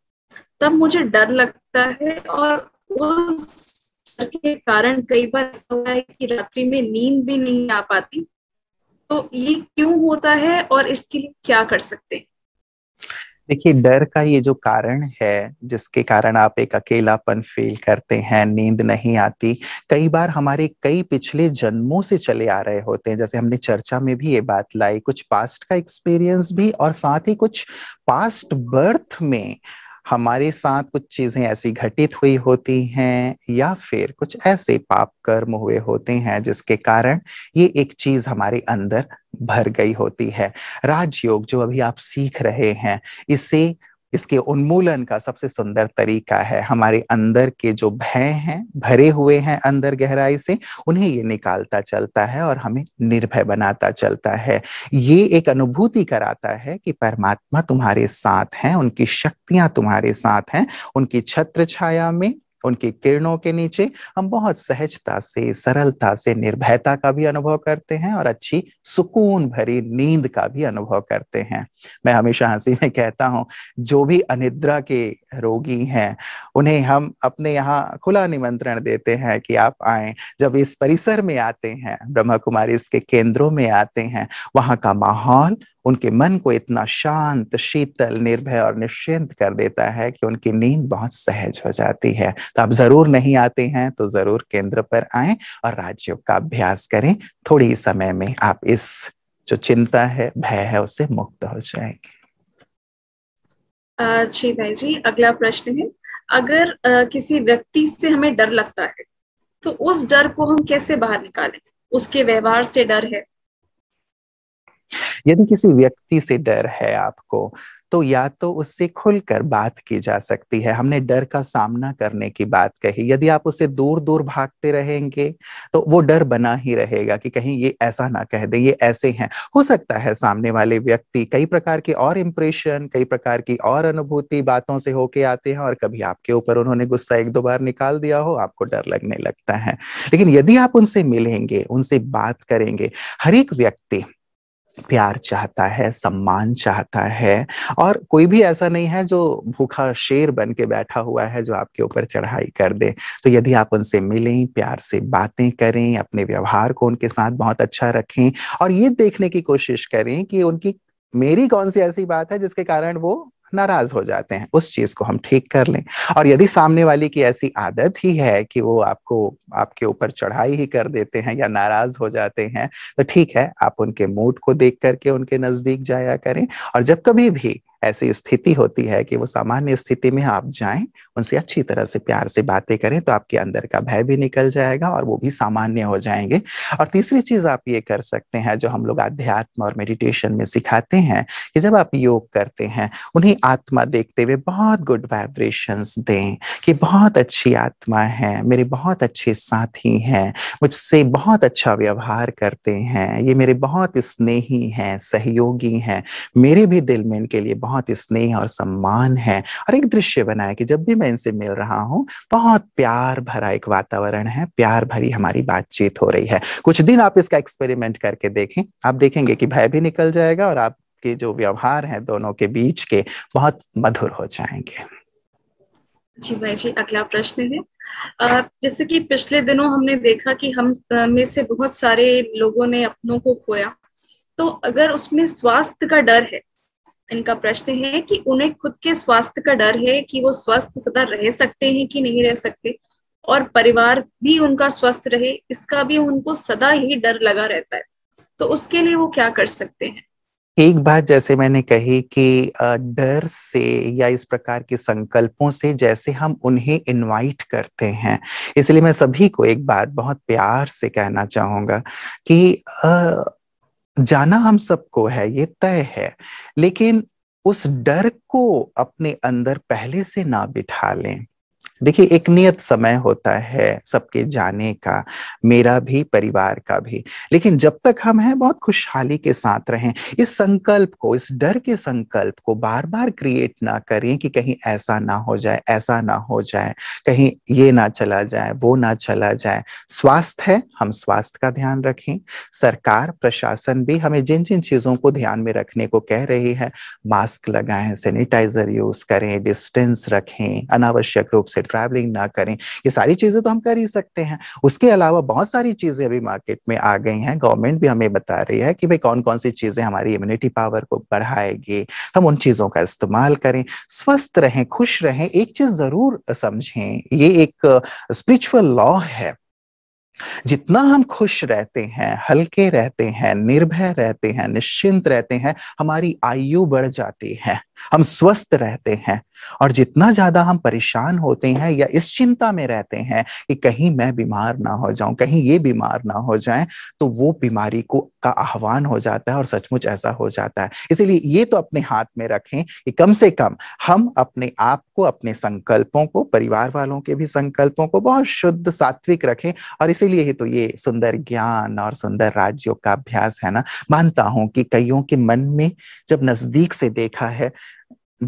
D: तब मुझे डर लगता है और उस के कारण कई बार ऐसा होता है कि रात्रि में नींद भी नहीं आ पाती तो ये क्यों होता है और इसके लिए क्या कर सकते हैं
B: देखिए डर का ये जो कारण है जिसके कारण आप एक अकेलापन फील करते हैं नींद नहीं आती कई बार हमारे कई पिछले जन्मों से चले आ रहे होते हैं जैसे हमने चर्चा में भी ये बात लाई कुछ पास्ट का एक्सपीरियंस भी और साथ ही कुछ पास्ट बर्थ में हमारे साथ कुछ चीजें ऐसी घटित हुई होती हैं या फिर कुछ ऐसे पाप कर्म हुए होते हैं जिसके कारण ये एक चीज हमारे अंदर भर गई होती है राजयोग जो अभी आप सीख रहे हैं इसे इसके उन्मूलन का सबसे सुंदर तरीका है हमारे अंदर के जो भय हैं भरे हुए हैं अंदर गहराई से उन्हें ये निकालता चलता है और हमें निर्भय बनाता चलता है ये एक अनुभूति कराता है कि परमात्मा तुम्हारे साथ हैं उनकी शक्तियां तुम्हारे साथ हैं उनकी छत्र छाया में उनकी किरणों के नीचे हम बहुत सहजता से सरलता से निर्भयता का भी अनुभव करते हैं और अच्छी सुकून भरी नींद का भी अनुभव करते हैं मैं हमेशा हंसी में कहता हूँ जो भी अनिद्रा के रोगी हैं उन्हें हम अपने यहाँ खुला निमंत्रण देते हैं कि आप आए जब इस परिसर में आते हैं ब्रह्मा कुमारी इसके केंद्रों में आते हैं वहां का माहौल उनके मन को इतना शांत शीतल निर्भय और निश्चिंत कर देता है कि उनकी नींद बहुत सहज हो जाती है तो आप जरूर नहीं आते हैं तो जरूर केंद्र पर आए और राज्यों का अभ्यास करें थोड़ी समय में आप इस जो चिंता है भय है उससे मुक्त हो जाएंगे
D: जी भाई जी अगला प्रश्न है अगर आ, किसी व्यक्ति से हमें डर लगता है तो उस डर को हम कैसे बाहर निकालें उसके व्यवहार से डर है
B: यदि किसी व्यक्ति से डर है आपको तो या तो उससे खुलकर बात की जा सकती है हमने डर का सामना करने की बात कही यदि आप उससे दूर दूर भागते रहेंगे तो वो डर बना ही रहेगा कि कहीं ये ऐसा ना कह दे ये ऐसे हैं हो सकता है सामने वाले व्यक्ति कई प्रकार के और इम्प्रेशन कई प्रकार की और अनुभूति बातों से होके आते हैं और कभी आपके ऊपर उन्होंने गुस्सा एक दो बार निकाल दिया हो आपको डर लगने लगता है लेकिन यदि आप उनसे मिलेंगे उनसे बात करेंगे हर एक व्यक्ति प्यार चाहता है सम्मान चाहता है और कोई भी ऐसा नहीं है जो भूखा शेर बन के बैठा हुआ है जो आपके ऊपर चढ़ाई कर दे तो यदि आप उनसे मिलें प्यार से बातें करें अपने व्यवहार को उनके साथ बहुत अच्छा रखें और ये देखने की कोशिश करें कि उनकी मेरी कौन सी ऐसी बात है जिसके कारण वो नाराज हो जाते हैं उस चीज को हम ठीक कर लें और यदि सामने वाले की ऐसी आदत ही है कि वो आपको आपके ऊपर चढ़ाई ही कर देते हैं या नाराज हो जाते हैं तो ठीक है आप उनके मूड को देख करके उनके नजदीक जाया करें और जब कभी भी ऐसी स्थिति होती है कि वो सामान्य स्थिति में आप जाएं उनसे अच्छी तरह से प्यार से बातें करें तो आपके अंदर का भय भी निकल जाएगा और वो भी सामान्य हो जाएंगे और तीसरी चीज आप ये कर सकते हैं जो हम लोग अध्यात्म और मेडिटेशन में सिखाते हैं कि जब आप योग करते हैं उन्हें आत्मा देखते हुए बहुत गुड वाइब्रेशन दें कि बहुत अच्छी आत्मा है मेरे बहुत अच्छे साथी हैं मुझसे बहुत अच्छा व्यवहार करते हैं ये मेरे बहुत स्नेही हैं सहयोगी हैं मेरे भी दिल में इनके लिए बहुत बहुत स्नेह और सम्मान है और एक दृश्य बनाया कि जब भी मैं इनसे मिल रहा हूँ बहुत प्यार भरा एक वातावरण है प्यार भरी हमारी बातचीत हो रही है कुछ दिन आप इसका एक्सपेरिमेंट करके देखें आप देखेंगे कि भय भी निकल जाएगा और आपके जो व्यवहार है दोनों के बीच के बहुत मधुर हो जाएंगे
D: जी भाई जी अगला प्रश्न है जैसे कि पिछले दिनों हमने देखा कि हम में से बहुत सारे लोगों ने अपनों को खोया तो अगर उसमें स्वास्थ्य का डर है इनका प्रश्न है कि उन्हें खुद के स्वास्थ्य का डर है कि वो स्वस्थ सदा रह सकते हैं कि नहीं रह सकते और परिवार भी उनका स्वस्थ रहे इसका भी उनको सदा ही डर लगा रहता है तो उसके लिए वो क्या कर सकते हैं
B: एक बात जैसे मैंने कही कि डर से या इस प्रकार के संकल्पों से जैसे हम उन्हें इनवाइट करते हैं इसलिए मैं सभी को एक बात बहुत प्यार से कहना चाहूंगा कि जाना हम सबको है ये तय है लेकिन उस डर को अपने अंदर पहले से ना बिठा लें देखिए एक नियत समय होता है सबके जाने का मेरा भी परिवार का भी लेकिन जब तक हम हैं बहुत खुशहाली के साथ रहें इस संकल्प को इस डर के संकल्प को बार बार क्रिएट ना करें कि कहीं ऐसा ना हो जाए ऐसा ना हो जाए कहीं ये ना चला जाए वो ना चला जाए स्वास्थ्य है हम स्वास्थ्य का ध्यान रखें सरकार प्रशासन भी हमें जिन जिन चीजों को ध्यान में रखने को कह रही है मास्क लगाएं सैनिटाइजर यूज करें डिस्टेंस रखें अनावश्यक रूप से ट्रैवलिंग ना करें ये सारी चीजें तो हम कर ही सकते हैं उसके अलावा बहुत सारी चीजें अभी मार्केट में आ गई हैं गवर्नमेंट भी हमें बता रही है कि भाई कौन कौन सी चीजें हमारी इम्यूनिटी पावर को बढ़ाएगी हम उन चीजों का इस्तेमाल करें स्वस्थ रहें खुश रहें एक चीज जरूर समझें ये एक स्पिरिचुअल लॉ है जितना हम खुश रहते हैं हल्के रहते हैं निर्भय रहते हैं निश्चिंत रहते हैं हमारी आयु बढ़ जाती है हम स्वस्थ रहते हैं और जितना ज्यादा हम परेशान होते हैं या इस चिंता में रहते हैं कि कहीं मैं बीमार ना हो जाऊं कहीं ये बीमार ना हो जाए तो वो बीमारी को का आह्वान हो जाता है और सचमुच ऐसा हो जाता है इसीलिए ये तो अपने हाथ में रखें कि कम से कम हम अपने आप को अपने संकल्पों को परिवार वालों के भी संकल्पों को बहुत शुद्ध सात्विक रखें और इसीलिए ही तो ये सुंदर ज्ञान और सुंदर राज्यों का अभ्यास है ना मानता हूं कि कईयों के मन में जब नजदीक से देखा है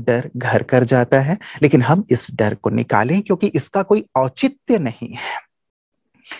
B: डर घर कर जाता है लेकिन हम इस डर को निकालें क्योंकि इसका कोई औचित्य नहीं है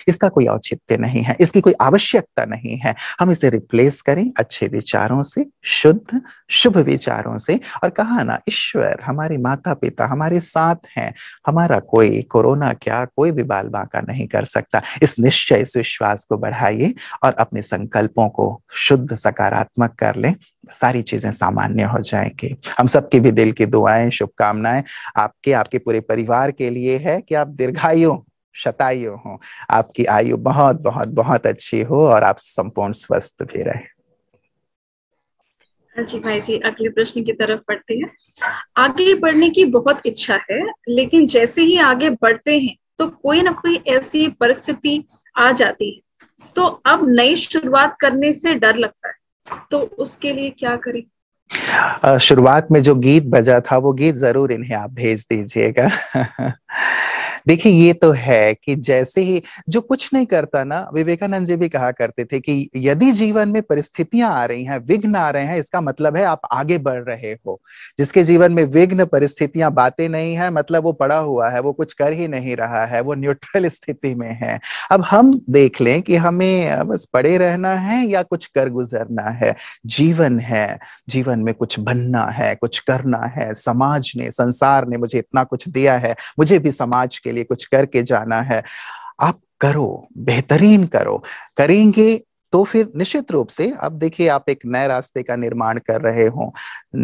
B: इसका कोई औचित्य नहीं है इसकी कोई आवश्यकता नहीं है हम इसे रिप्लेस करें अच्छे विचारों से शुद्ध शुभ विचारों से और कहा ना ईश्वर हमारे माता पिता हमारे साथ हैं हमारा कोई कोरोना क्या कोई भी बाल बांका नहीं कर सकता इस निश्चय इस विश्वास को बढ़ाइए और अपने संकल्पों को शुद्ध सकारात्मक कर लें सारी चीजें सामान्य हो जाएंगी हम सबकी भी दिल की दुआएं शुभकामनाएं आपके आपके पूरे परिवार के लिए है कि आप दीर्घायु शतायु हो आपकी आयु बहुत बहुत बहुत अच्छी हो और आप संपूर्ण स्वस्थ भी रहे
D: हाँ जी भाई जी अगले प्रश्न की तरफ बढ़ते हैं आगे बढ़ने की बहुत इच्छा है लेकिन जैसे ही आगे बढ़ते हैं तो कोई ना कोई ऐसी परिस्थिति आ जाती है तो अब नई शुरुआत करने से डर लगता है तो उसके लिए क्या करें
B: शुरुआत में जो गीत बजा था वो गीत जरूर इन्हें आप भेज दीजिएगा देखिए ये तो है कि जैसे ही जो कुछ नहीं करता ना विवेकानंद जी भी कहा करते थे कि यदि जीवन में परिस्थितियां आ रही हैं विघ्न आ रहे हैं इसका मतलब है आप आगे बढ़ रहे हो जिसके जीवन में विघ्न परिस्थितियां बातें नहीं है मतलब वो पड़ा हुआ है वो कुछ कर ही नहीं रहा है वो न्यूट्रल [LAUGHS] स्थिति में है अब हम देख लें कि हमें बस पड़े रहना है या कुछ कर गुजरना है जीवन है जीवन में कुछ बनना है कुछ करना है समाज ने संसार ने मुझे इतना कुछ दिया है मुझे भी समाज के लिए कुछ करके जाना है आप करो बेहतरीन करो करेंगे तो फिर निश्चित रूप से अब देखिए आप एक नए रास्ते का निर्माण कर रहे हो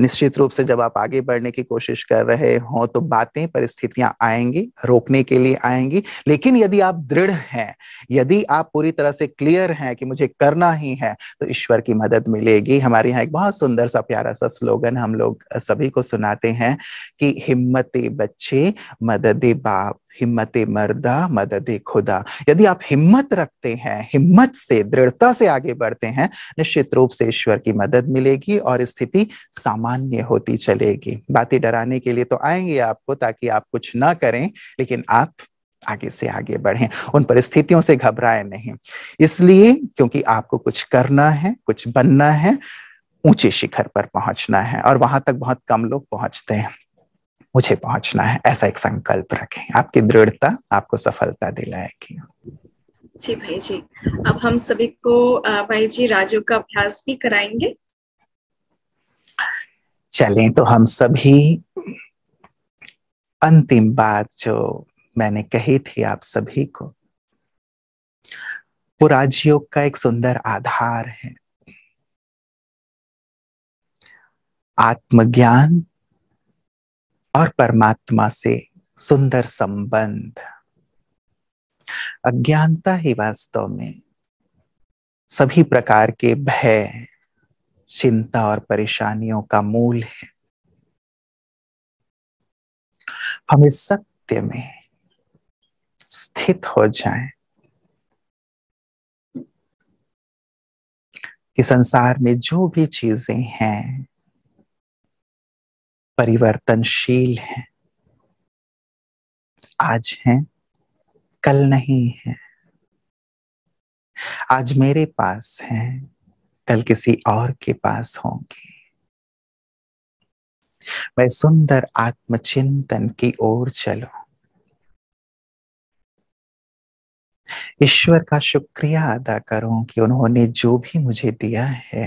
B: निश्चित रूप से जब आप आगे बढ़ने की कोशिश कर रहे हो तो बातें परिस्थितियां आएंगी रोकने के लिए आएंगी लेकिन यदि आप दृढ़ हैं यदि आप पूरी तरह से क्लियर हैं कि मुझे करना ही है तो ईश्वर की मदद मिलेगी हमारे यहाँ एक बहुत सुंदर सा प्यारा सा स्लोगन हम लोग सभी को सुनाते हैं कि हिम्मत बच्चे मदद बाप हिम्मत मर्दा मदद खुदा यदि आप हिम्मत रखते हैं हिम्मत से दृढ़ता से आगे बढ़ते हैं निश्चित रूप से ईश्वर की मदद मिलेगी और स्थिति सामान्य होती चलेगी बातें डराने के लिए तो आएंगे आपको ताकि आप कुछ ना करें लेकिन आप आगे से आगे बढ़ें उन परिस्थितियों से घबराएं नहीं इसलिए क्योंकि आपको कुछ करना है कुछ बनना है ऊंचे शिखर पर पहुंचना है और वहां तक बहुत कम लोग पहुंचते हैं मुझे पहुंचना है ऐसा एक संकल्प रखें आपकी दृढ़ता आपको सफलता दिलाएगी
D: जी भाई जी अब हम सभी को भाई जी राजयोग का अभ्यास भी कराएंगे
B: चलें तो हम सभी अंतिम बात जो मैंने कही थी आप सभी को वो राजयोग का एक सुंदर आधार है आत्मज्ञान और परमात्मा से सुंदर संबंध अज्ञानता ही वास्तव में सभी प्रकार के भय चिंता और परेशानियों का मूल है हम इस सत्य में
C: स्थित हो जाएं कि संसार में जो भी चीजें हैं परिवर्तनशील हैं आज हैं कल नहीं है आज मेरे पास
B: हैं कल किसी और के पास होंगे मैं सुंदर आत्मचिंतन की ओर चलूं ईश्वर का शुक्रिया अदा करूं कि उन्होंने
C: जो भी मुझे दिया है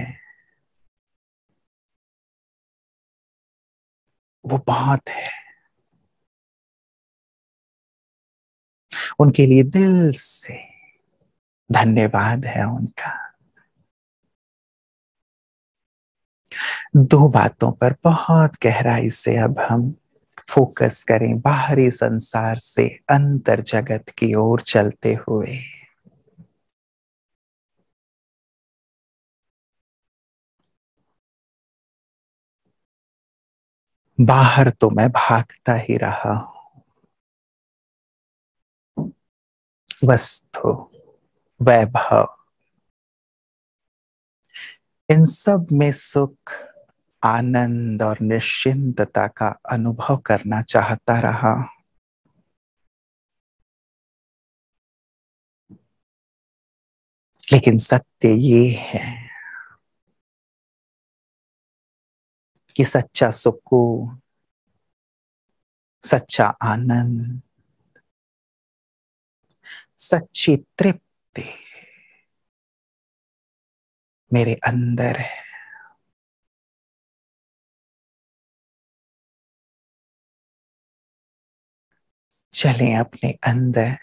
C: वो बात है उनके लिए दिल से धन्यवाद है उनका
B: दो बातों पर बहुत गहराई से अब हम फोकस करें बाहरी संसार से अंतर जगत की ओर चलते हुए
C: बाहर तो मैं भागता ही रहा हूं वस्तु वैभव
B: इन सब में सुख आनंद और निश्चिंतता का अनुभव करना चाहता रहा
C: लेकिन सत्य ये है कि सच्चा सुकून सच्चा आनंद सच्ची तृप्ति मेरे अंदर है चले अपने
B: अंदर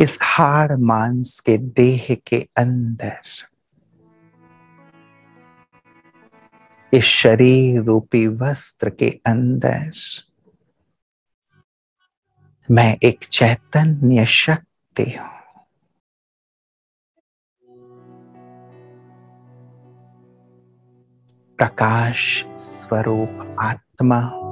B: इस हाड़ मांस के देह के अंदर इस शरीर रूपी वस्त्र के अंदर मैं एक
C: चैतन्य शक्ति हूं
B: प्रकाश स्वरूप आत्मा हूं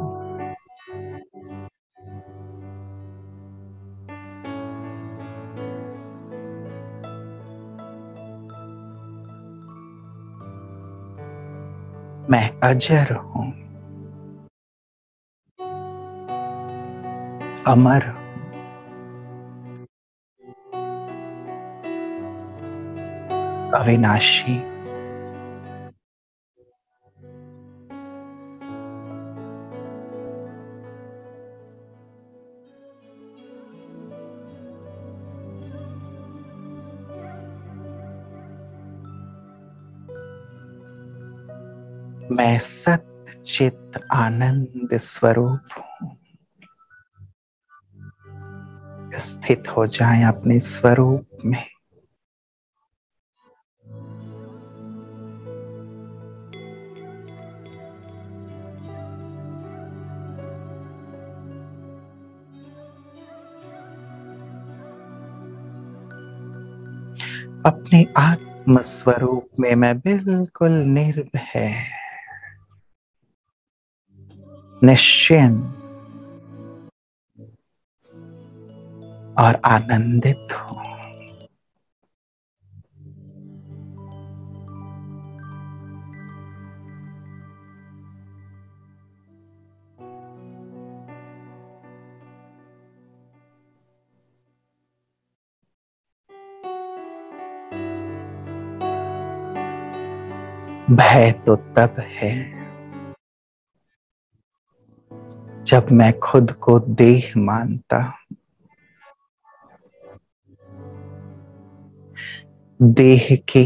B: मैं अजर हूं
C: अमर अविनाशी
B: मैं सत्य चित आनंद स्वरूप हूं स्थित हो जाए अपने स्वरूप में अपने आत्म स्वरूप में मैं बिल्कुल निर्भय
C: निश्चिंत और आनंदित हो
B: भय तो तब है जब मैं खुद को देह मानता देह के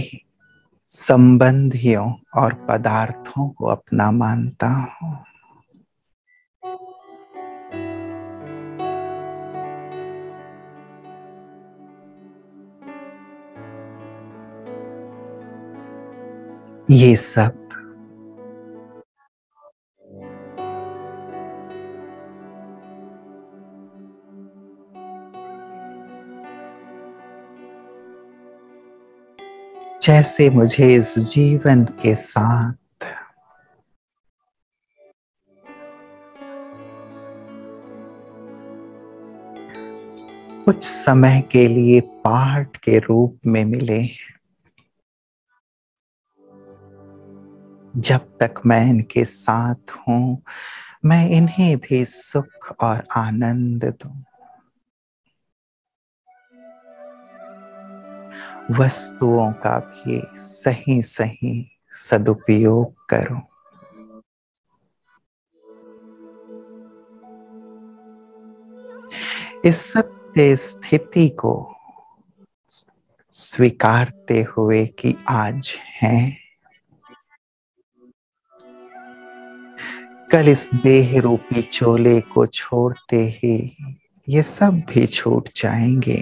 B: संबंधियों और पदार्थों को अपना मानता हूं ये सब जैसे मुझे इस जीवन के साथ कुछ समय के लिए पाठ के रूप में मिले हैं जब तक मैं इनके साथ हूं मैं इन्हें भी सुख और आनंद दूं वस्तुओं का भी सही सही सदुपयोग करो इस सत्य स्थिति को स्वीकारते हुए कि आज है कल इस देह रूपी चोले को छोड़ते ही ये सब भी छूट जाएंगे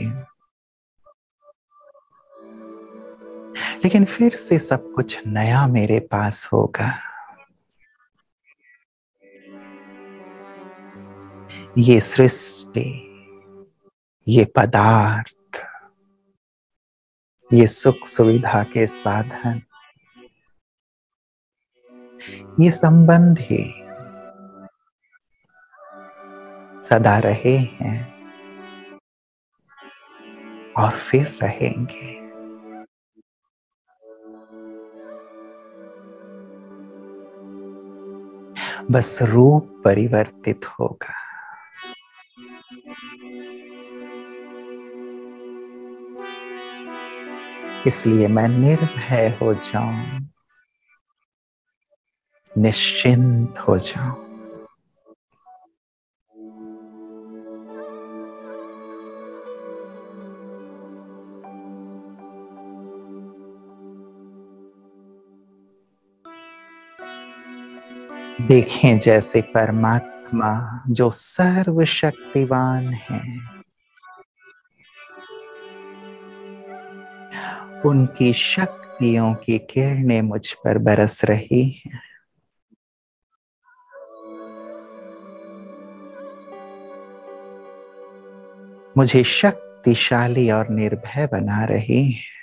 B: लेकिन फिर से सब कुछ नया मेरे पास होगा ये सृष्टि ये पदार्थ ये सुख सुविधा के साधन ये संबंध ही सदा रहे हैं और फिर रहेंगे बस रूप परिवर्तित होगा इसलिए मैं निर्भय हो जाऊं निश्चिंत हो जाऊं देखें जैसे परमात्मा जो सर्वशक्तिवान है उनकी शक्तियों की किरणें मुझ पर बरस रही हैं मुझे शक्तिशाली और निर्भय बना रही है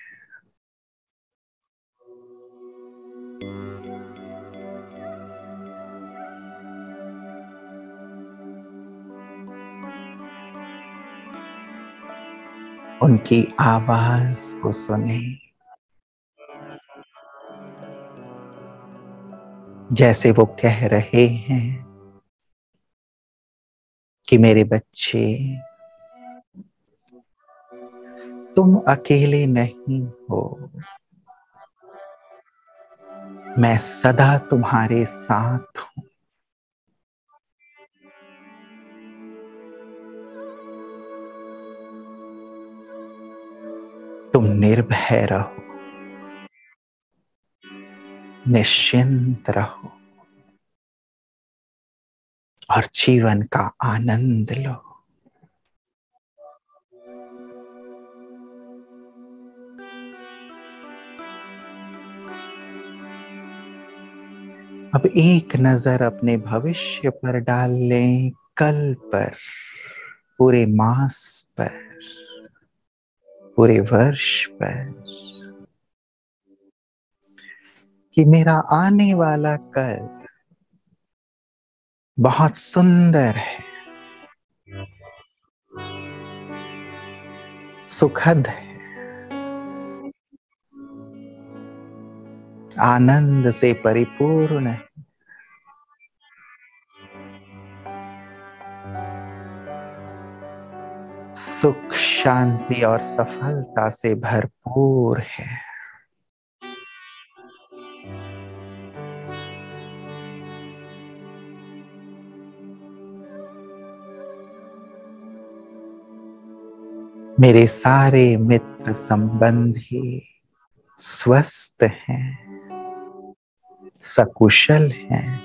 B: उनकी आवाज को सुने जैसे वो कह रहे हैं
C: कि मेरे बच्चे
B: तुम अकेले नहीं हो मैं सदा तुम्हारे साथ हूं
C: तुम निर्भय रहो निश्चिंत रहो और जीवन का आनंद लो
B: अब एक नजर अपने भविष्य पर डाल लें कल पर पूरे मास पर पूरे वर्ष पर कि मेरा आने वाला कल बहुत सुंदर है सुखद है आनंद से परिपूर्ण है सुख शांति और सफलता से भरपूर है मेरे सारे मित्र संबंधी स्वस्थ हैं सकुशल हैं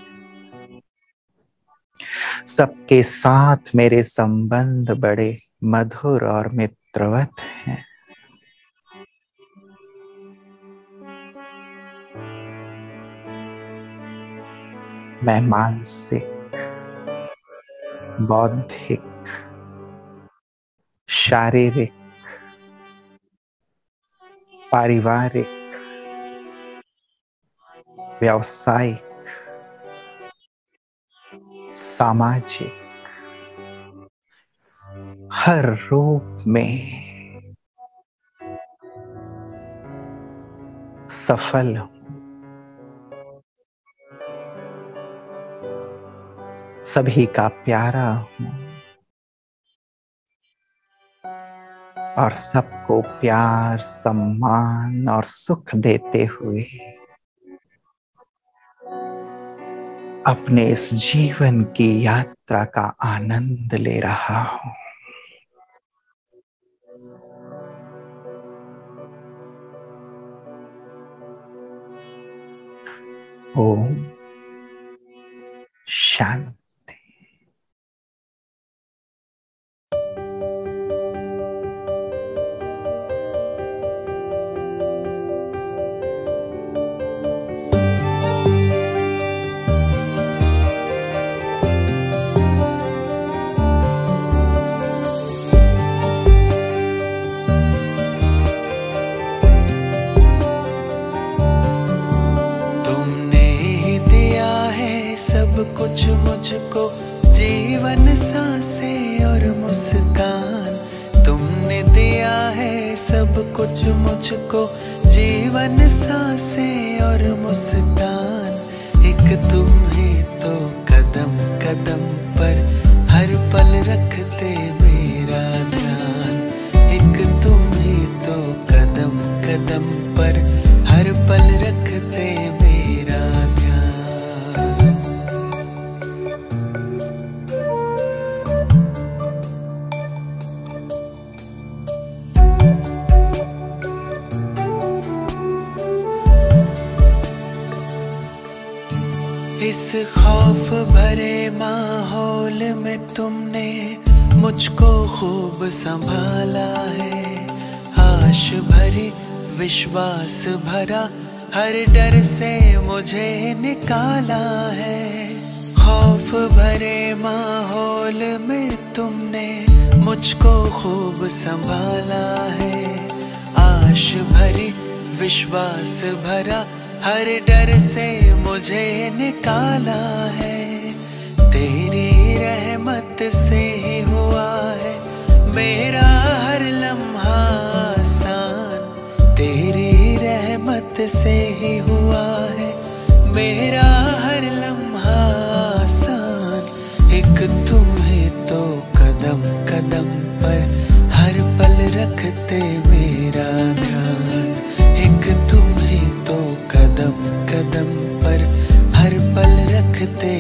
B: सबके साथ मेरे संबंध बड़े मधुर और मित्रवत हैं मैं मानसिक बौद्धिक शारीरिक पारिवारिक व्यावसायिक सामाजिक हर रूप में सफल हूं सभी का प्यारा हूं और सबको प्यार सम्मान और सुख देते हुए अपने इस जीवन की यात्रा का आनंद ले रहा हूं
C: ओम शांति
E: कुछ मुझको जीवन सासे और मुस्कान एक तुम ही तो कदम कदम पर हर पल रखते इस खौफ भरे माहौल में तुमने मुझको खूब संभाला है आश भरी विश्वास भरा हर डर से मुझे निकाला है खौफ भरे माहौल में तुमने मुझको खूब संभाला है आश भरी विश्वास भरा हर डर से मुझे निकाला है तेरी रहमत से ही हुआ है मेरा हर लम्हा आसान तेरी रहमत से ही हुआ है मेरा हर लम्हा आसान एक तुम्हें तो कदम कदम पर हर पल रखते मेरा ध्यान कदम पर हर पल रखते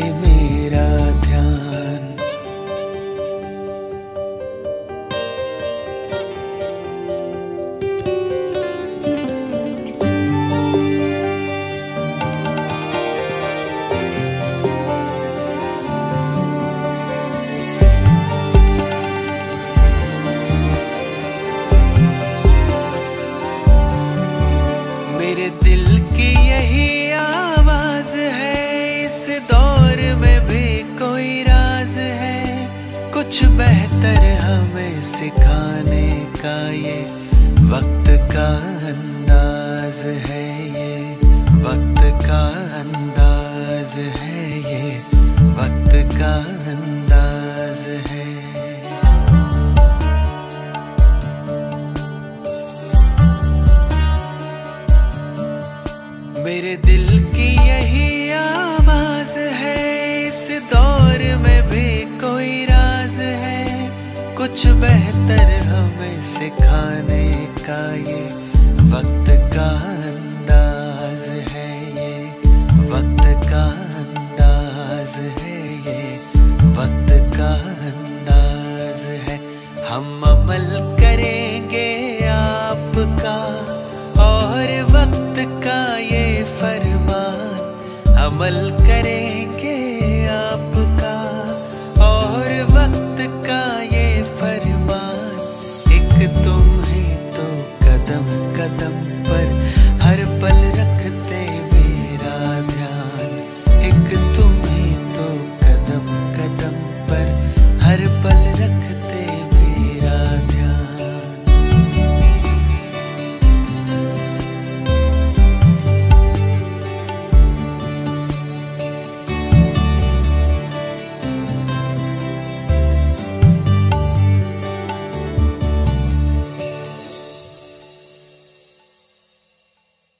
E: सिखाने का ये वक्त का अंदाज है ये वक्त का अंदाज है ये वक्त का अंदाज है मेरे दिल की यही कुछ बेहतर हमें सिखाने का ये वक्त का अंदाज है ये वक्त का अंदाज है ये वक्त का अंदाज है हम अमल करेंगे आपका और वक्त का ये फरमान अमल करें